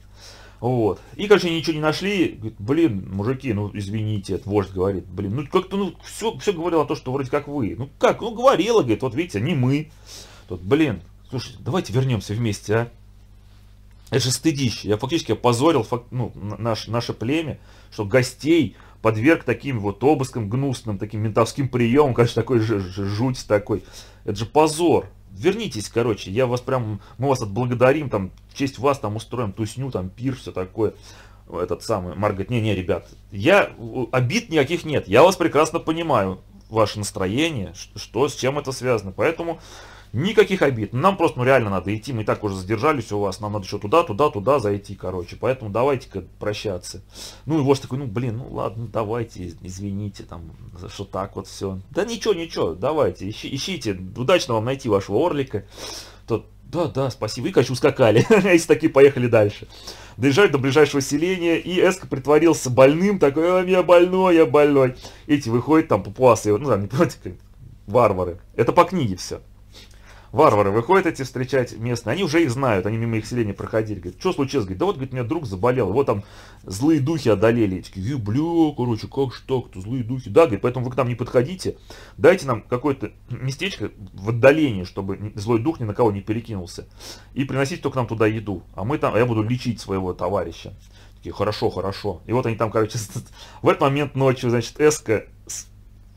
Вот. И, короче, ничего не нашли. Говорит, блин, мужики, ну извините, этот вождь говорит, блин, ну как-то, ну, все, все говорило то, что вроде как вы. Ну как, ну говорила, говорит, вот видите, не мы. Тут, блин, слушай, давайте вернемся вместе, а. Это же стыдище. Я фактически опозорил ну, наш, наше племя, что гостей подверг таким вот обыскам гнусным, таким ментовским приемам, конечно, такой же жуть такой. Это же позор. Вернитесь, короче, я вас прям, мы вас отблагодарим, там, в честь вас там устроим тусню, там, пир, все такое. Этот самый, Маргарет, не-не, ребят, я, обид никаких нет, я вас прекрасно понимаю, ваше настроение, что, с чем это связано, поэтому Никаких обид. Нам просто ну, реально надо идти. Мы и так уже задержались у вас. Нам надо еще туда, туда, туда зайти, короче. Поэтому давайте-ка прощаться. Ну и вождь такой, ну блин, ну ладно, ну, давайте, извините, там, что так вот все. Да ничего, ничего, давайте, ищи, ищите. Удачно вам найти вашего орлика. Тот, да, да, спасибо. И, конечно, ускакали. А если такие поехали дальше. Доезжают до ближайшего селения, и Эск притворился больным, такой, «А, я больной, я больной. Эти выходят там папуасы, ну там, не варвары. Это по книге все. Варвары выходят эти встречать местные, они уже их знают, они мимо их селения проходили. Говорят, что случилось? Говорит, да вот, говорит, у меня друг заболел, Вот там злые духи одолели. Я бля, короче, как что, кто злые духи. Да, говорит, поэтому вы к нам не подходите, дайте нам какое-то местечко в отдалении, чтобы злой дух ни на кого не перекинулся. И приносите только нам туда еду, а мы там, а я буду лечить своего товарища. Такие, хорошо, хорошо. И вот они там, короче, в этот момент ночью, значит, Эска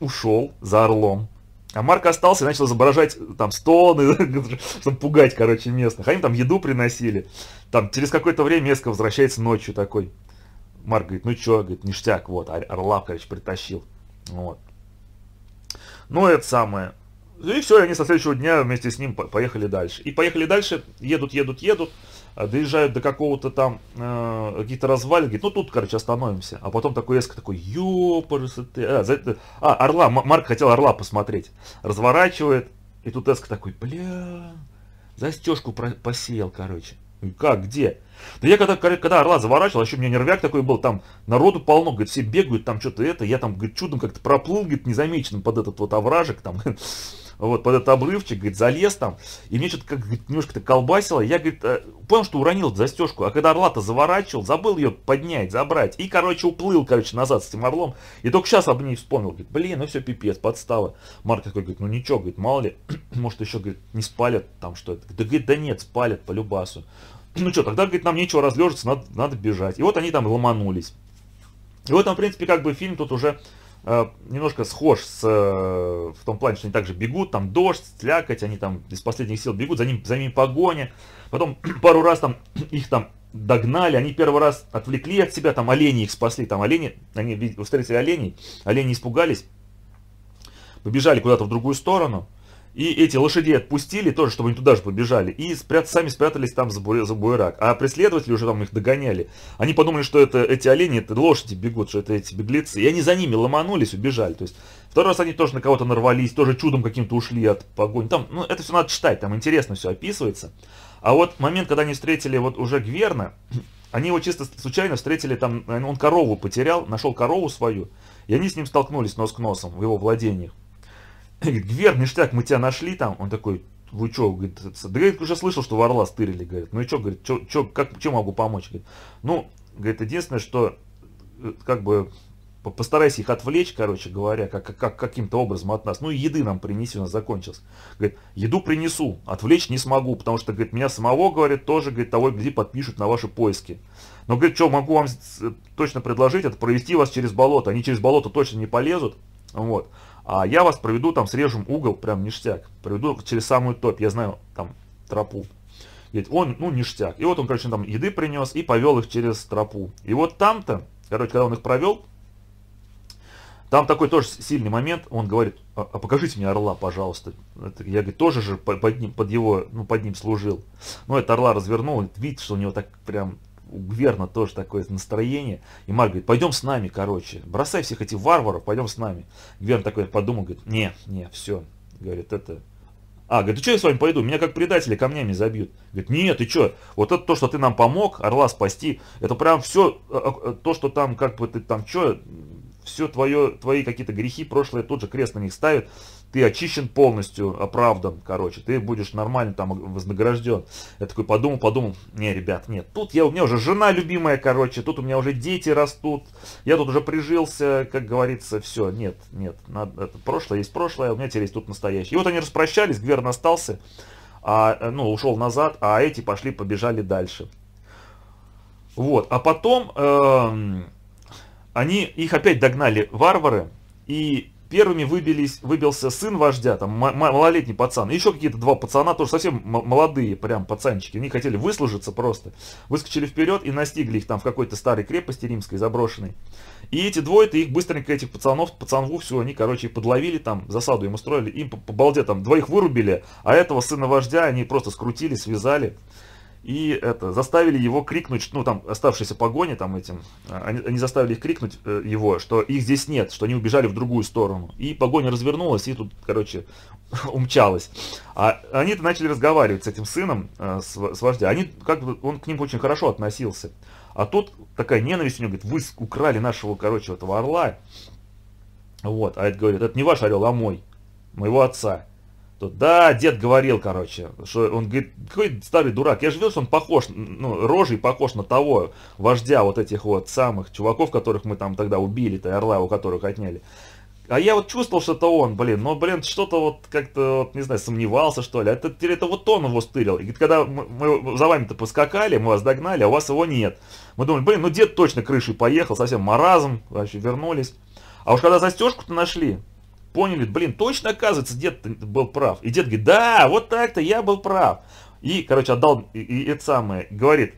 ушел за орлом. А Марк остался и начал изображать там стоны, чтобы пугать, короче, местных. Они там еду приносили. Там через какое-то время Меско возвращается ночью такой. Марк говорит, ну чё, говорит, ништяк, вот, Орлав, короче, притащил. Вот. Ну, это самое. Ну и все, они со следующего дня вместе с ним поехали дальше. И поехали дальше, едут, едут, едут. Э, доезжают до какого-то там, э, каких-то развалин, говорит, ну тут, короче, остановимся. А потом такой резко такой, ёпарсы А, за это... а, Орла, Марк хотел Орла посмотреть. Разворачивает, и тут Эск такой, бля, застежку про... посеял, короче. Как, где? Да я когда, когда Орла заворачивал, еще у меня нервяк такой был, там народу полно, говорит, все бегают, там что-то это, я там, говорит, чудом как-то проплыл, говорит, незамеченным под этот вот овражек, там, вот, под этот обрывчик, говорит, залез там, и мне что-то как говорит, немножко-то колбасило, я, говорит, э, понял, что уронил застежку, а когда орла-то заворачивал, забыл ее поднять, забрать, и, короче, уплыл, короче, назад с этим орлом, и только сейчас об ней вспомнил, говорит, блин, ну все, пипец, подстава. Марк такой, говорит, ну ничего, говорит, мало ли, может, еще, говорит, не спалят там что-то, да, говорит, да нет, спалят по любасу. Ну что, тогда, говорит, нам нечего разлежиться, надо, надо бежать. И вот они там ломанулись. И вот там, в принципе, как бы фильм тут уже Э, немножко схож с, э, в том плане, что они также бегут, там дождь, слякоть, они там из последних сил бегут, за, ним, за ними погоня. Потом пару раз там их там догнали, они первый раз отвлекли от себя, там олени их спасли, там олени, они встретили оленей, олени испугались, побежали куда-то в другую сторону, и эти лошади отпустили тоже, чтобы они туда же побежали. И спрят, сами спрятались там за, бу... за буерак. А преследователи уже там их догоняли. Они подумали, что это эти олени, это лошади бегут, что это эти беглецы. И они за ними ломанулись, убежали. То есть второй раз они тоже на кого-то нарвались, тоже чудом каким-то ушли от погони. Там, ну, это все надо читать, там интересно все описывается. А вот момент, когда они встретили вот уже Гверна, они его чисто случайно встретили там, он корову потерял, нашел корову свою, и они с ним столкнулись нос к носом в его владениях говорит, Гвер, ништяк, мы тебя нашли там. Он такой, вы что, говорит, говорит, уже слышал, что ворла стырили, говорит, ну и что, говорит, что, чё, как, чем могу помочь, говорит. Ну, говорит, единственное, что, э, как бы, постарайся их отвлечь, короче говоря, как, как, каким-то образом от нас. Ну и еды нам принеси, у нас закончилось. Говорит, еду принесу, отвлечь не смогу, потому что, говорит, меня самого, говорит, тоже, говорит, того, где подпишут на ваши поиски. Но, говорит, что могу вам точно предложить, это провести вас через болото. Они через болото точно не полезут, вот. А я вас проведу, там срежем угол, прям ништяк. Проведу через самую топь, я знаю там тропу. Ведь он, ну, ништяк. И вот он, короче, там еды принес и повел их через тропу. И вот там-то, короче, когда он их провел, там такой тоже сильный момент, он говорит, «А, а, покажите мне орла, пожалуйста. Это, я, говорит, тоже же под, ним, под его, ну, под ним служил. Но этот орла развернул, видит, что у него так прям у Гверна тоже такое настроение. И Марк говорит, пойдем с нами, короче, бросай всех этих варваров, пойдем с нами. Гверн такой подумал, говорит, не, не, все, говорит, это... А, говорит, ты что я с вами пойду? Меня как предателя камнями забьют. Говорит, нет, ты что, вот это то, что ты нам помог, орла спасти, это прям все, э, э, то, что там, как бы ты там, что, все твое, твои какие-то грехи прошлые тут же крест на них ставит ты очищен полностью, оправдан, короче, ты будешь нормально там вознагражден. Я такой подумал, подумал, не, ребят, нет, тут я, у меня уже жена любимая, короче, тут у меня уже дети растут, я тут уже прижился, как говорится, все, нет, нет, надо, это прошлое есть прошлое, а у меня теперь есть тут настоящее. И вот они распрощались, Гверн остался, а, э, ну, ушел назад, а эти пошли, побежали дальше. Вот, а потом э, они, их опять догнали варвары, и Первыми выбились, выбился сын вождя, там малолетний пацан. И еще какие-то два пацана, тоже совсем молодые, прям пацанчики. Они хотели выслужиться просто. Выскочили вперед и настигли их там в какой-то старой крепости римской заброшенной. И эти двое-то их быстренько, этих пацанов, пацанву, все, они, короче, подловили там, засаду им устроили. Им по, по балде там двоих вырубили, а этого сына вождя они просто скрутили, связали и это, заставили его крикнуть, ну там оставшиеся погони там этим, а, они, они заставили их крикнуть э, его, что их здесь нет, что они убежали в другую сторону. И погоня развернулась и тут, короче, умчалась. А они-то начали разговаривать с этим сыном, э, с, с вождя. Они, как бы, он к ним очень хорошо относился. А тут такая ненависть у него, говорит, вы украли нашего, короче, этого орла. Вот, а это говорит, это не ваш орел, а мой, моего отца то да, дед говорил, короче, что он говорит, какой старый дурак, я же видел, что он похож, ну, рожей похож на того вождя вот этих вот самых чуваков, которых мы там тогда убили-то, орла, у которых отняли. А я вот чувствовал, что это он, блин, но, блин, что-то вот как-то, вот, не знаю, сомневался, что ли. А это, это вот он его стырил. И говорит, когда мы, мы за вами-то поскакали, мы вас догнали, а у вас его нет. Мы думали, блин, ну дед точно крышей поехал, совсем маразм, вообще вернулись. А уж когда застежку-то нашли, поняли, блин, точно оказывается, дед был прав. И дед говорит, да, вот так-то я был прав. И, короче, отдал, и, и это самое, говорит,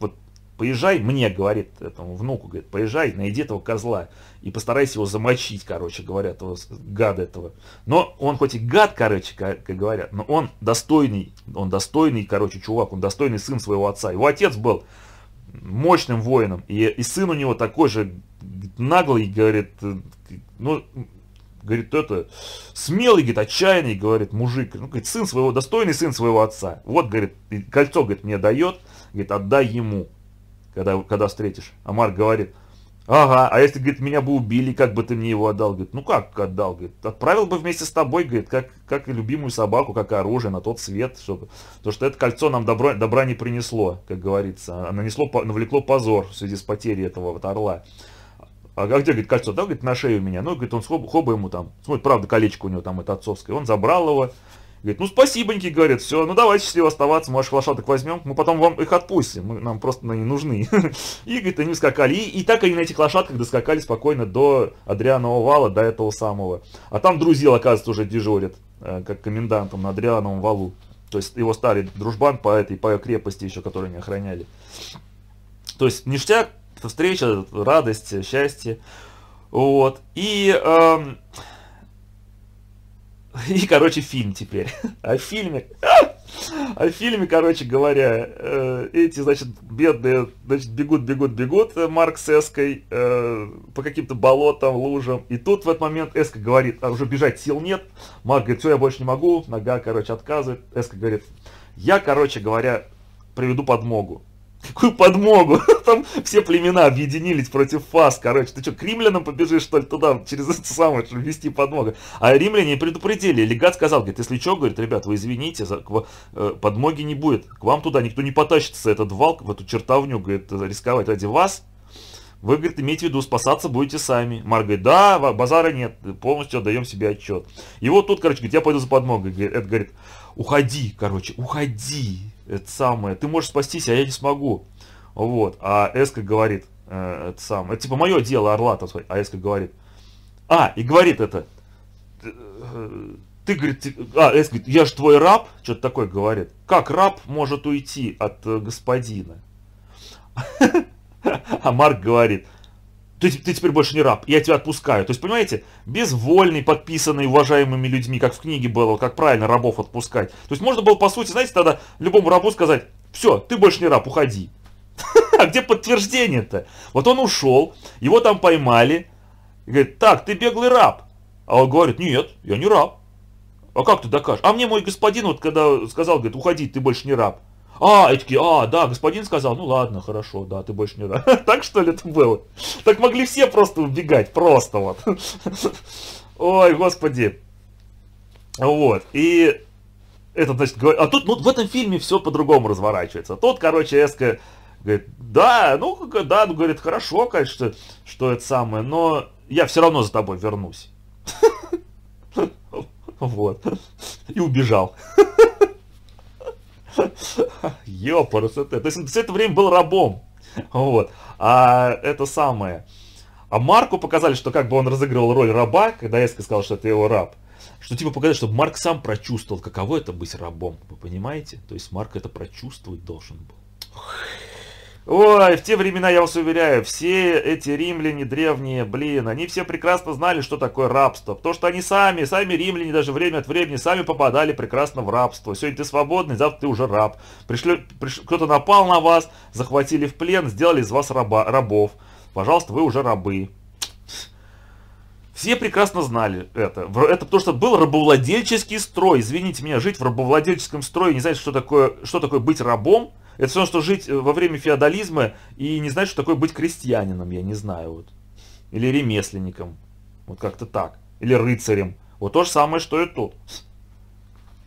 вот поезжай, мне, говорит этому внуку, говорит, поезжай, найди этого козла и постарайся его замочить, короче говорят, этого гада этого. Но он хоть и гад, короче как говорят, но он достойный, он достойный, короче, чувак, он достойный сын своего отца. Его отец был мощным воином, и, и сын у него такой же наглый, говорит, э, ну, Говорит, это смелый, говорит, отчаянный, говорит, мужик. Ну, говорит, сын своего, достойный сын своего отца. Вот, говорит, кольцо, говорит, мне дает, говорит, отдай ему, когда, когда встретишь. Амар говорит, ага, а если, говорит, меня бы убили, как бы ты мне его отдал? Говорит, ну как отдал? Говорит, отправил бы вместе с тобой, говорит, как, как и любимую собаку, как и оружие, на тот свет, чтобы... Потому что это кольцо нам добро, добра не принесло, как говорится. А, а нанесло, навлекло позор в связи с потерей этого вот орла. А где, говорит, кольцо? Да, говорит, на шее у меня. Ну, говорит, он хоба, хоба ему там. Смотрит, правда, колечко у него там, это отцовское. Он забрал его. Говорит, ну спасибоньки, говорит, все, ну давайте счастливо оставаться, мы ваших лошадок возьмем, мы потом вам их отпустим, мы, нам просто они нужны. И, говорит, они скакали, и, и так они на этих лошадках доскакали спокойно до Адрианового вала, до этого самого. А там Друзил, оказывается, уже дежурит, э, как комендантом на Адриановом валу. То есть его старый дружбан по этой, по крепости еще, которую они охраняли. То есть ништяк, эта встреча, радость, счастье. Вот. И, эм, и короче, фильм теперь. О фильме. О фильме, короче говоря, э, эти, значит, бедные, значит, бегут, бегут, бегут э, Марк с Эской э, по каким-то болотам, лужам. И тут в этот момент Эска говорит, а уже бежать сил нет. Марк говорит, все, я больше не могу. Нога, короче, отказывает. Эска говорит, я, короче говоря, приведу подмогу. Какую подмогу? Там все племена объединились против фас, короче. Ты что, к римлянам побежишь, что ли, туда, через это самое, чтобы вести подмогу? А римляне предупредили. Легат сказал, говорит, если что, говорит, ребят, вы извините, за, к, э, подмоги не будет. К вам туда никто не потащится, этот вал, в эту чертовню, говорит, рисковать ради вас. Вы, говорит, имейте в виду, спасаться будете сами. Марк говорит, да, базара нет, полностью отдаем себе отчет. И вот тут, короче, говорит, я пойду за подмогой. Эд говорит, уходи, короче, уходи, это самое, ты можешь спастись, а я не смогу. Вот, а Эска говорит, э, это самое, это типа мое дело, Орла, а Эска говорит, а, и говорит это, э, ты, говорит, а, Эс говорит, я же твой раб, что-то такое говорит. Как раб может уйти от э, господина? А Марк говорит, ты, ты теперь больше не раб, я тебя отпускаю. То есть, понимаете, безвольный, подписанный уважаемыми людьми, как в книге было, как правильно рабов отпускать. То есть можно было, по сути, знаете, тогда любому рабу сказать, все, ты больше не раб, уходи. А где подтверждение-то? Вот он ушел, его там поймали, говорит, так, ты беглый раб. А он говорит, нет, я не раб. А как ты докажешь? А мне мой господин, вот когда сказал, говорит, уходи, ты больше не раб. А, и такие, а, да, господин сказал, ну ладно, хорошо, да, ты больше не рад. Так что ли это было? Так могли все просто убегать, просто вот. Ой, господи. Вот, и это, значит, говорит, а тут, ну, в этом фильме все по-другому разворачивается. Тут, короче, Эска говорит, да, ну, да, ну, говорит, хорошо, конечно, что это самое, но я все равно за тобой вернусь. Вот. И убежал. Ёпарасоте. То есть он все это время был рабом. Вот. А это самое. А Марку показали, что как бы он разыгрывал роль раба, когда Эска сказал, что это его раб. Что типа показать, чтобы Марк сам прочувствовал, каково это быть рабом. Вы понимаете? То есть Марк это прочувствовать должен был. Ой, в те времена, я вас уверяю, все эти римляне древние, блин, они все прекрасно знали, что такое рабство. Потому что они сами, сами римляне даже время от времени сами попадали прекрасно в рабство. Сегодня ты свободный, завтра ты уже раб. Пришли, приш... Кто-то напал на вас, захватили в плен, сделали из вас раба, рабов. Пожалуйста, вы уже рабы. Все прекрасно знали это. Это потому что был рабовладельческий строй. Извините меня, жить в рабовладельческом строе, не знаете, что такое, что такое быть рабом – это все равно, что жить э, во время феодализма и не знать, что такое быть крестьянином, я не знаю. Вот. Или ремесленником. Вот как-то так. Или рыцарем. Вот то же самое, что и тут.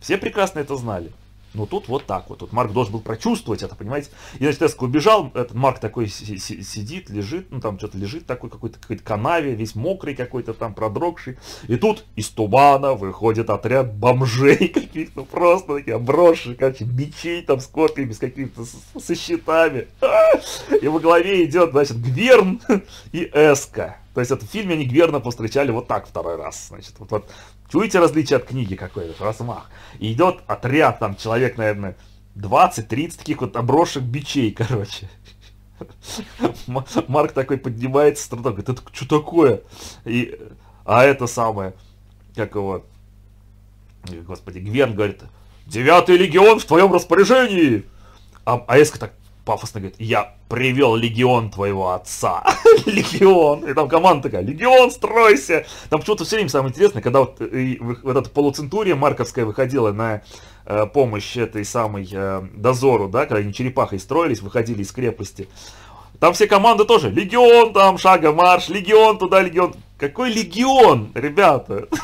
Все прекрасно это знали. Но ну, тут вот так вот. Тут Марк должен был прочувствовать это, понимаете? И, значит, Теско убежал, этот Марк такой сидит, лежит, ну там что-то лежит такой какой-то какой-то канаве, весь мокрый какой-то там, продрогший. И тут из тумана выходит отряд бомжей каких-то, просто такие обросшие, короче, бичей там с копьями, с какими-то, со щитами. И во главе идет, значит, Гверн и Эска. То есть это в фильме они Гверна повстречали вот так второй раз. Значит, вот, вот Чуете различие от книги какой-то, размах? И идет отряд, там, человек, наверное, 20-30 таких вот оброшек бичей, короче. Марк такой поднимается, страдал, говорит, это что такое? И, а это самое, как его, господи, Гвен говорит, девятый легион в твоем распоряжении! А, а Эска так, пафосно говорит, я привел легион твоего отца. легион. И там команда такая, легион, стройся. Там почему-то все время самое интересное, когда вот, э, и, вот эта полуцентурия марковская выходила на э, помощь этой самой э, дозору, да, когда они черепахой строились, выходили из крепости. Там все команды тоже, легион там, шага марш, легион туда, легион. Какой легион, ребята?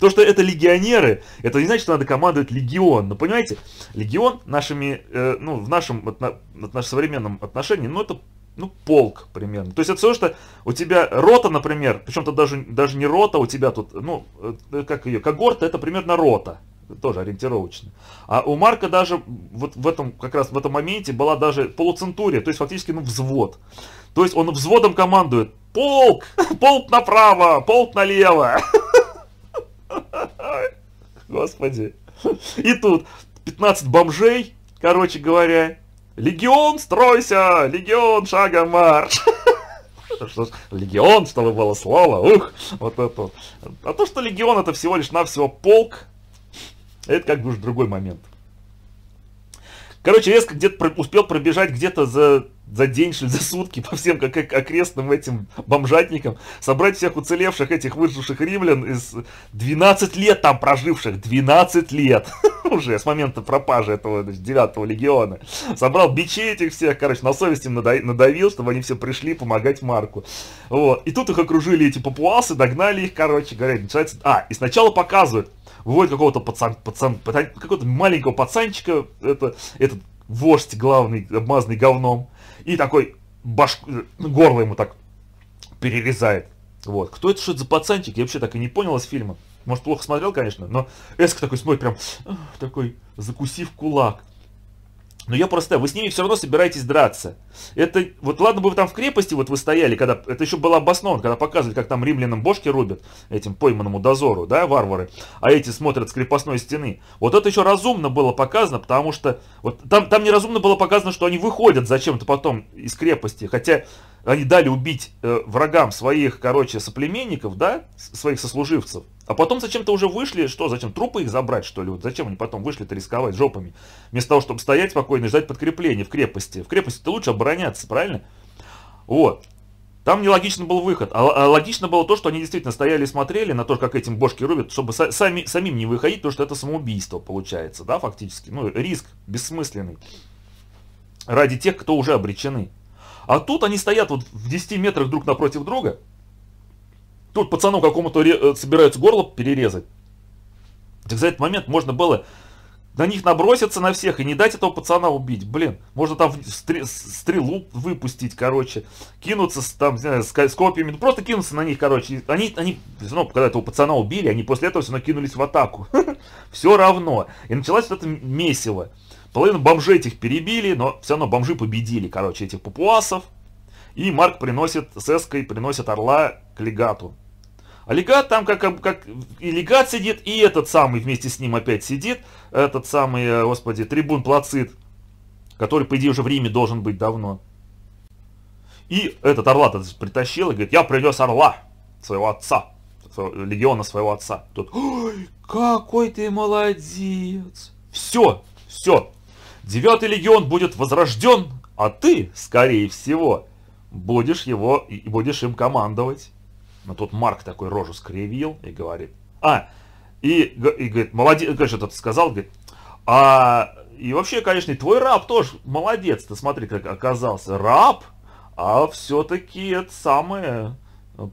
То, что это легионеры, это не значит, что надо командовать легион. Но понимаете, легион нашими, э, ну, в нашем отно, от современном отношении, ну, это ну, полк примерно. То есть это все, что у тебя рота, например, причем то даже, даже не рота, у тебя тут, ну, э, э, как ее, когорта, это примерно рота тоже ориентировочно. А у Марка даже вот в этом, как раз в этом моменте была даже полуцентурия, то есть фактически ну взвод. То есть он взводом командует полк, полк направо, полк налево. Господи. И тут 15 бомжей, короче говоря. Легион, стройся! Легион, шагом марш! что ж, легион, чтобы было слово, ух, вот это вот. А то, что легион это всего лишь навсего полк, это как бы уже другой момент. Короче, резко где-то успел пробежать где-то за за день, что ли, за сутки, по всем как, окрестным этим бомжатникам, собрать всех уцелевших этих выживших римлян из 12 лет там проживших, 12 лет уже с момента пропажи этого значит, 9 легиона. Собрал бичей этих всех, короче, на совести надавил, чтобы они все пришли помогать Марку. Вот. И тут их окружили эти папуасы, догнали их, короче, говорят, начинается... А, и сначала показывают, вот какого-то пацан, пацан, пацан какого-то маленького пацанчика, это, этот вождь главный, обмазанный говном и такой башку, горло ему так перерезает. Вот. Кто это, что это за пацанчик? Я вообще так и не понял из фильма. Может, плохо смотрел, конечно, но Эск такой смотрит прям, а, такой, закусив кулак. Но я просто, вы с ними все равно собираетесь драться. Это, вот ладно бы вы там в крепости вот вы стояли, когда, это еще было обосновано, когда показывали, как там римлянам бошки рубят, этим пойманному дозору, да, варвары, а эти смотрят с крепостной стены. Вот это еще разумно было показано, потому что, вот там, там неразумно было показано, что они выходят зачем-то потом из крепости, хотя они дали убить э, врагам своих, короче, соплеменников, да, своих сослуживцев, а потом зачем-то уже вышли, что, зачем, трупы их забрать, что ли, вот зачем они потом вышли-то рисковать жопами, вместо того, чтобы стоять спокойно и ждать подкрепления в крепости, в крепости-то лучше обороняться, правильно? Вот. Там нелогично был выход, а, а, логично было то, что они действительно стояли и смотрели на то, как этим бошки рубят, чтобы сами, самим не выходить, потому что это самоубийство получается, да, фактически, ну, риск бессмысленный ради тех, кто уже обречены. А тут они стоят вот в 10 метрах друг напротив друга. Тут пацану какому-то э, собираются горло перерезать. Так за этот момент можно было на них наброситься на всех и не дать этого пацана убить. Блин, можно там стрелу выпустить, короче. Кинуться с, там, знаю, с, с копьями. Ну, просто кинуться на них, короче. Они, они все ну, когда этого пацана убили, они после этого все накинулись в атаку. Все равно. И началась вот это месиво. Половину бомжей этих перебили, но все равно бомжи победили, короче, этих папуасов. И Марк приносит, с Эской приносит орла к легату. А легат там как, как и легат сидит, и этот самый вместе с ним опять сидит, этот самый, э, господи, трибун плацит, который, по идее, уже в Риме должен быть давно. И этот орла тут притащил и говорит, я принес орла своего отца, своего, легиона своего отца. Тут, ой, какой ты молодец. Все, все, Девятый легион будет возрожден, а ты, скорее всего, будешь его и будешь им командовать. Но тут Марк такой рожу скривил и говорит, а, и, и говорит, молодец, конечно, этот сказал, говорит, а, и вообще, конечно, и твой раб тоже молодец, ты смотри, как оказался, раб, а все-таки это самое,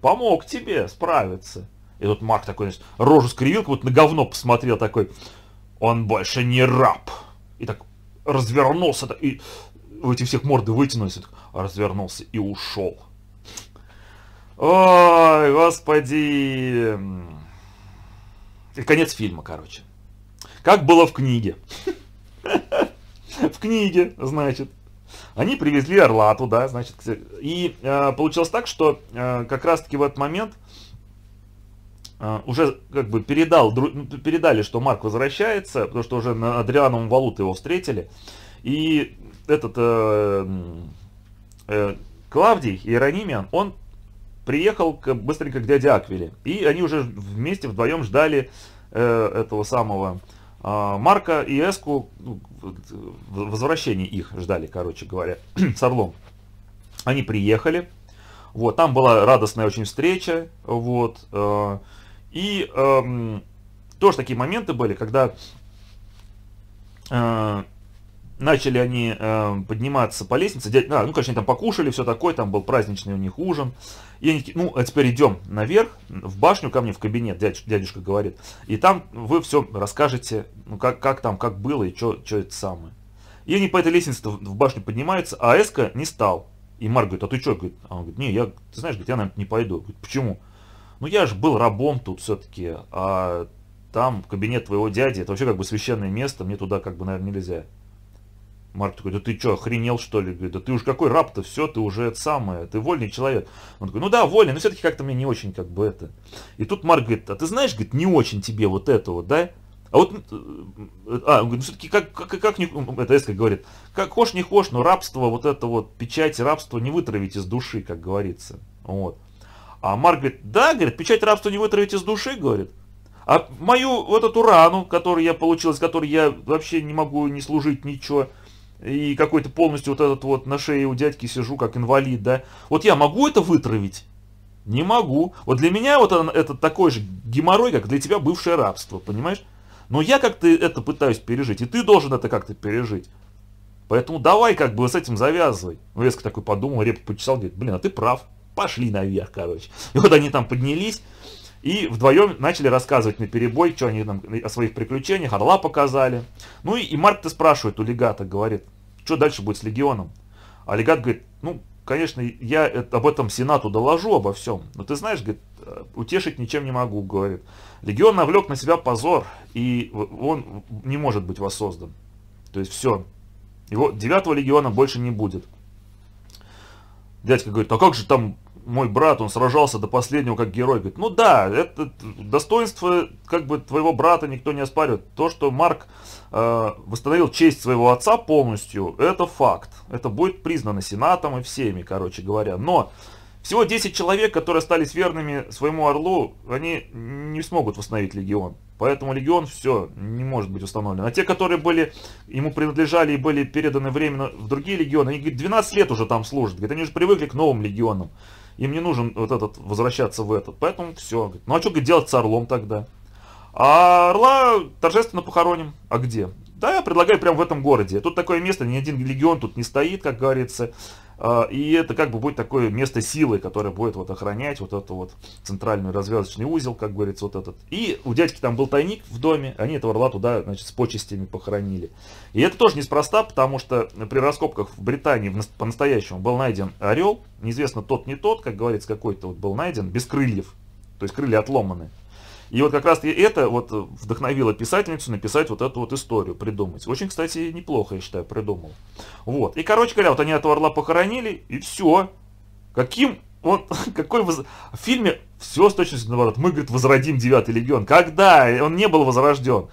помог тебе справиться. И тут Марк такой, значит, рожу скривил, как будто на говно посмотрел такой, он больше не раб. И так развернулся и у этих всех морды вытянулись, развернулся и ушел. Ой, господи. И конец фильма, короче. Как было в книге. В книге, значит. Они привезли орла туда, значит, и э, получилось так, что э, как раз-таки в этот момент а, уже как бы передал, передали, что Марк возвращается, потому что уже на Адриановом валуты его встретили. И этот э, э, Клавдий Иеронимиан, он приехал к, быстренько к дяде Аквиле. И они уже вместе вдвоем ждали э, этого самого э, Марка и Эску, ну, возвращение их ждали, короче говоря, с Орлом. Они приехали, вот, там была радостная очень встреча, вот, э, и эм, тоже такие моменты были, когда э, начали они э, подниматься по лестнице. Дядь, да, ну, конечно, они там покушали, все такое, там был праздничный у них ужин. И они ну, а теперь идем наверх, в башню ко мне, в кабинет, дядь, дядюшка говорит. И там вы все расскажете, ну, как, как там, как было и что это самое. И они по этой лестнице в башню поднимаются, а Эска не стал. И Марк говорит, а ты что? а он говорит, не, я, ты знаешь, я, наверное, не пойду. Говорит, почему? Ну я же был рабом тут все-таки, а там кабинет твоего дяди, это вообще как бы священное место, мне туда как бы, наверное, нельзя. Марк такой, да ты что, охренел что ли? Говорит, да ты уж какой раб-то, все, ты уже это самое, ты вольный человек. Он такой, ну да, вольный, но все-таки как-то мне не очень как бы это. И тут Марк говорит, а ты знаешь, говорит, не очень тебе вот это вот, да? А вот, э, а, он говорит, ну все-таки как, как, как, не, это Эска говорит, как хошь не хошь, но рабство, вот это вот, печать рабства не вытравить из души, как говорится. Вот. А Марк говорит, да, говорит, печать рабства не вытравить из души, говорит. А мою вот эту рану, которую я получил, с которой я вообще не могу не служить ничего, и какой-то полностью вот этот вот на шее у дядьки сижу, как инвалид, да, вот я могу это вытравить? Не могу. Вот для меня вот он, это такой же геморрой, как для тебя бывшее рабство, понимаешь? Но я как-то это пытаюсь пережить, и ты должен это как-то пережить. Поэтому давай как бы с этим завязывай. резко такой подумал, реп почесал, говорит, блин, а ты прав пошли наверх, короче. И вот они там поднялись, и вдвоем начали рассказывать на перебой, что они там о своих приключениях, орла показали. Ну и, и Марк-то спрашивает у легата, говорит, что дальше будет с легионом? А легат говорит, ну, конечно, я это, об этом Сенату доложу, обо всем. Но ты знаешь, говорит, э, утешить ничем не могу, говорит. Легион навлек на себя позор, и он не может быть воссоздан. То есть все. Его девятого легиона больше не будет. Дядька говорит, а как же там мой брат, он сражался до последнего как герой. Говорит, ну да, это достоинство как бы твоего брата никто не оспаривает. То, что Марк э, восстановил честь своего отца полностью, это факт. Это будет признано Сенатом и всеми, короче говоря. Но всего 10 человек, которые остались верными своему Орлу, они не смогут восстановить Легион. Поэтому Легион все не может быть установлен. А те, которые были, ему принадлежали и были переданы временно в другие легионы, они, говорит, 12 лет уже там служат. Говорит, они уже привыкли к новым легионам им не нужен вот этот, возвращаться в этот. Поэтому все. ну а что говорит, делать с Орлом тогда? А Орла торжественно похороним. А где? Да, я предлагаю прямо в этом городе. Тут такое место, ни один легион тут не стоит, как говорится. А, и это как бы будет такое место силы, которое будет вот охранять вот этот вот центральный развязочный узел, как говорится, вот этот. И у дядьки там был тайник в доме, они этого орла туда, значит, с почестями похоронили. И это тоже неспроста, потому что при раскопках в Британии по-настоящему был найден орел, неизвестно тот не тот, как говорится, какой-то вот был найден, без крыльев, то есть крылья отломаны. И вот как раз и это вот э, вдохновило писательницу написать вот эту вот историю, придумать. Очень, кстати, неплохо, я считаю, придумал. Вот. И, короче говоря, вот они этого орла похоронили, и все. Каким он, какой воз... в фильме все с точностью наоборот. Мы, говорит, возродим девятый легион. Когда? Он не был возрожден.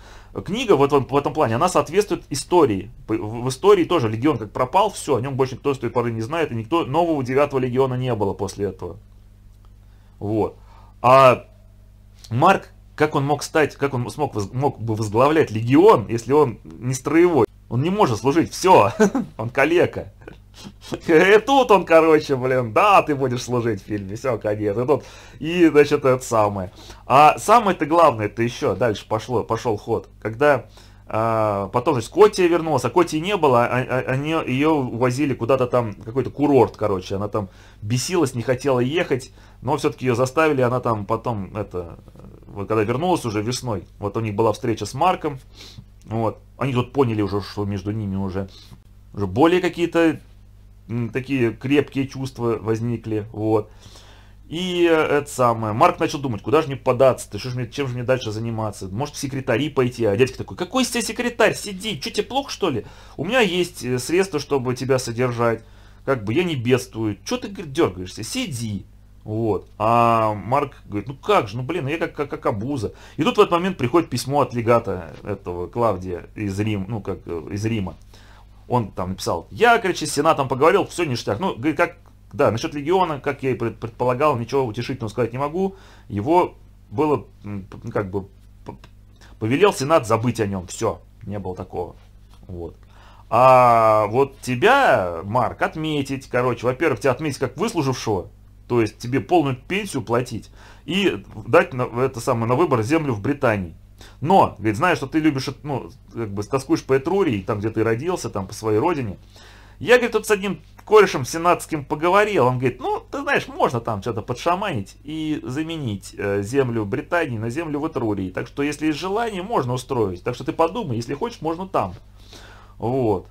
Книга вот в этом плане, она соответствует истории. В истории тоже легион как пропал, все, о нем больше никто с той поры не знает, и никто нового девятого легиона не было после этого. Вот. А Марк, как он мог стать, как он смог, мог бы возглавлять легион, если он не строевой? Он не может служить, все, он калека. И тут он, короче, блин, да, ты будешь служить в фильме, все, конец. И, тут, и значит, это самое. А самое-то главное, это еще дальше пошло, пошел ход. Когда а, потом, значит, Коти вернулась, а Коти не было, а, а, они ее увозили куда-то там, какой-то курорт, короче. Она там бесилась, не хотела ехать, но все-таки ее заставили, она там потом, это, э, вот когда вернулась уже весной, вот у них была встреча с Марком, вот, они тут поняли уже, что между ними уже, уже более какие-то такие крепкие чувства возникли, вот. И э, это самое, Марк начал думать, куда же мне податься, ты, что ж мне, чем же мне дальше заниматься, может в секретари пойти, а дядька такой, какой тебе секретарь, сиди, что тебе плохо что ли? У меня есть э, средства, чтобы тебя содержать, как бы я не бедствую, что ты говорит, дергаешься, сиди. Вот. А Марк говорит, ну как же, ну блин, ну я как, как, как обуза. И тут в этот момент приходит письмо от легата этого Клавдия из Рим, ну как э, из Рима. Он там написал, я, короче, с сенатом поговорил, все ништяк. Ну, говорит, как, да, насчет легиона, как я и предполагал, ничего утешительного сказать не могу. Его было, ну как бы, повелел сенат забыть о нем, все, не было такого. Вот. А вот тебя, Марк, отметить, короче, во-первых, тебя отметить как выслужившего, то есть тебе полную пенсию платить и дать на, это самое, на выбор землю в Британии. Но, говорит, знаешь, что ты любишь, ну, как бы тоскуешь по Этрурии, там, где ты родился, там, по своей родине. Я, говорит, тут с одним корешем сенатским поговорил, он говорит, ну, ты знаешь, можно там что-то подшаманить и заменить э, землю Британии на землю в Этрурии. Так что, если есть желание, можно устроить. Так что ты подумай, если хочешь, можно там. Вот.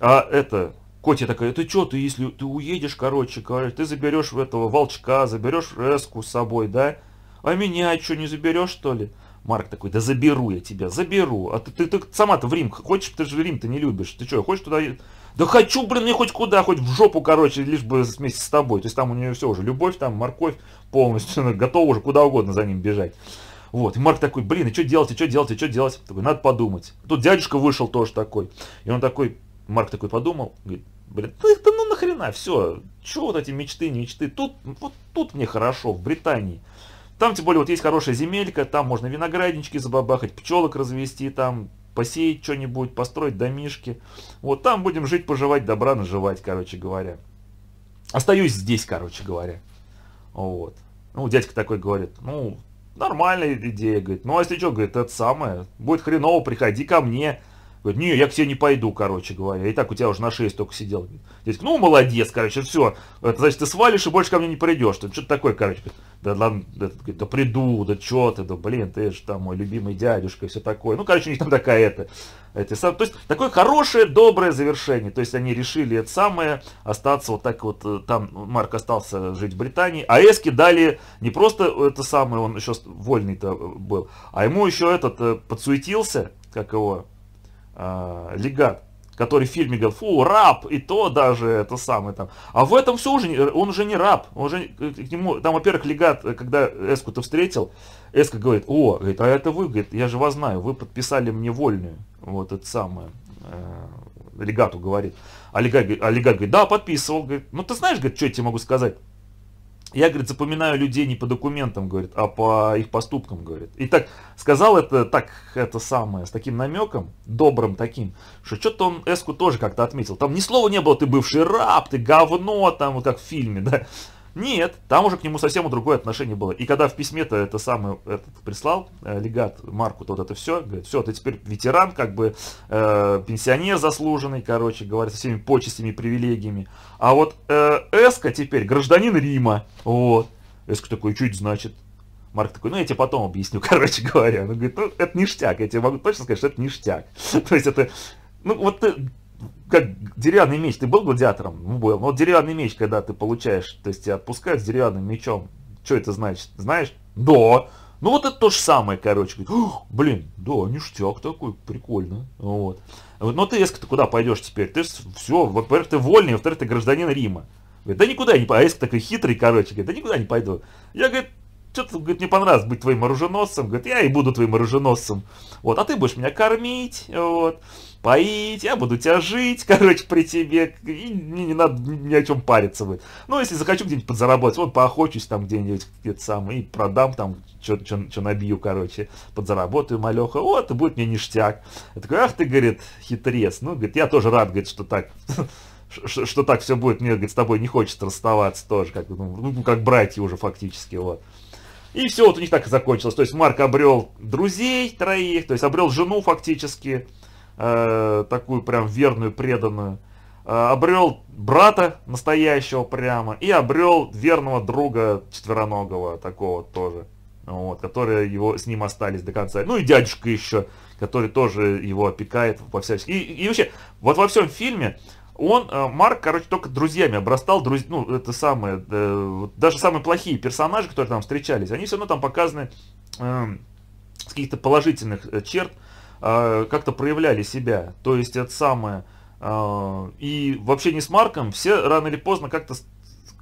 А это, Котя такая, ты что, ты если ты уедешь, короче говоришь, ты заберешь этого волчка, заберешь Эску с собой, да? А меня что, не заберешь, что ли? Марк такой, да заберу я тебя, заберу. А ты, ты, ты сама-то в Рим, хочешь, ты же рим ты не любишь. Ты что, хочешь туда да хочу, блин, не хоть куда, хоть в жопу, короче, лишь бы вместе с тобой. То есть там у нее все уже, любовь, там морковь полностью, готова уже куда угодно за ним бежать. Вот, и Марк такой, блин, и что делать, и что делать, и что делать? Такой, надо подумать. Тут дядюшка вышел тоже такой. И он такой, Марк такой подумал, говорит, Блин, ну их-то ну нахрена, все. Чего вот эти мечты, не мечты? Тут, вот тут мне хорошо, в Британии. Там, тем более, вот есть хорошая земелька, там можно винограднички забабахать, пчелок развести, там посеять что-нибудь, построить домишки. Вот там будем жить, поживать, добра наживать, короче говоря. Остаюсь здесь, короче говоря. Вот. Ну, дядька такой говорит, ну, нормальная идея, говорит. Ну, а если что, говорит, это самое, будет хреново, приходи ко мне. Говорит, не, я к тебе не пойду, короче говоря. И так у тебя уже на шее только сидел. Дядька, ну молодец, короче, все. Это значит, ты свалишь и больше ко мне не придешь. Ты что-то такое, короче. Да ладно, да, да, приду, да что ты, да блин, ты же там мой любимый дядюшка и все такое. Ну, короче, у них там такая это. это сам, то есть, такое хорошее, доброе завершение. То есть, они решили это самое, остаться вот так вот, э, там Марк остался жить в Британии. А Эски дали не просто это самое, он еще вольный-то был, а ему еще этот э, подсуетился, как его, э, легат, который в фильме говорил, фу, раб, и то даже это самое там. А в этом все уже, он уже не раб, он уже к нему, там, во-первых, легат, э, когда Эску то встретил, Эска говорит, о, говорит, а это вы, говорит, я же вас знаю, вы подписали мне вольную, вот это самое, э, легату говорит. А легат, а легат говорит, да, подписывал, говорит, ну ты знаешь, говорит, что я тебе могу сказать? Я, говорит, запоминаю людей не по документам, говорит, а по их поступкам, говорит. И так сказал это так, это самое, с таким намеком, добрым таким, что что-то он Эску тоже как-то отметил. Там ни слова не было, ты бывший раб, ты говно, там, вот как в фильме, да. Нет, там уже к нему совсем другое отношение было. И когда в письме-то это самое этот прислал, э, легат Марку тот это все, говорит, все, ты теперь ветеран, как бы э, пенсионер заслуженный, короче говоря, со всеми почестями и привилегиями. А вот э, Эска теперь гражданин Рима. Вот. Эска такой, что это значит? Марк такой, ну я тебе потом объясню, короче говоря. Он говорит, ну это ништяк, я тебе могу точно сказать, что это ништяк. То есть это, ну вот ты э, как деревянный меч, ты был гладиатором? Ну, был. Но деревянный меч, когда ты получаешь, то есть тебя отпускают с деревянным мечом, что это значит? Знаешь? Да. Ну вот это то же самое, короче. Блин, да, ништяк такой, прикольно. Вот. Но ты если ты куда пойдешь теперь? Ты все, во-первых, ты вольный, во-вторых, ты гражданин Рима. Говорит, да никуда не пойду. А если такой хитрый, короче, говорит, да никуда не пойду. Я, говорит, что-то, говорит, не понравилось быть твоим оруженосцем. Говорит, я и буду твоим оруженосцем. Вот, а ты будешь меня кормить, вот, поить, я буду тебя жить, короче, при тебе, и мне не надо ни о чем париться будет. Ну, если захочу где-нибудь подзаработать, вот, поохочусь там где-нибудь, где-то сам, и продам там, что набью, короче, подзаработаю малеха, вот, и будет мне ништяк. Я такой, ах ты, говорит, хитрец, ну, говорит, я тоже рад, говорит, что так что, что так все будет, мне, говорит, с тобой не хочется расставаться тоже, как, ну, ну как братья уже фактически, вот. И все, вот у них так и закончилось. То есть Марк обрел друзей троих, то есть обрел жену фактически, э, такую прям верную, преданную. Э, обрел брата настоящего прямо и обрел верного друга четвероногого такого тоже. Вот, которые его, с ним остались до конца. Ну и дядюшка еще, который тоже его опекает во всячески. И, и вообще, вот во всем фильме он, э, Марк, короче, только друзьями обрастал, друз... ну, это самые э, даже самые плохие персонажи, которые там встречались, они все равно там показаны э, с каких-то положительных э, черт, э, как-то проявляли себя, то есть это самое, э, и вообще не с Марком все рано или поздно как-то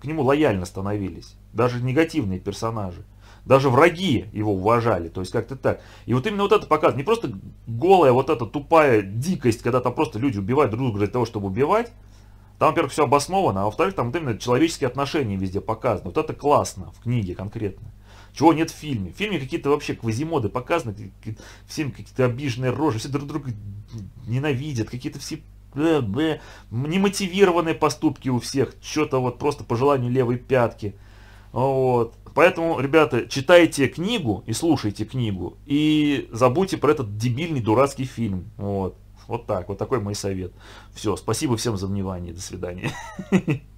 к нему лояльно становились, даже негативные персонажи. Даже враги его уважали, то есть как-то так. И вот именно вот это показывает, не просто голая вот эта тупая дикость, когда там просто люди убивают друг друга для того, чтобы убивать. Там, во-первых, все обосновано, а во-вторых, там вот именно человеческие отношения везде показаны. Вот это классно в книге конкретно. Чего нет в фильме. В фильме какие-то вообще квазимоды показаны, всем какие-то обиженные рожи, все друг друга ненавидят, какие-то все немотивированные поступки у всех, что-то вот просто по желанию левой пятки. Вот. Поэтому, ребята, читайте книгу и слушайте книгу. И забудьте про этот дебильный дурацкий фильм. Вот. Вот так. Вот такой мой совет. Все. Спасибо всем за внимание. До свидания.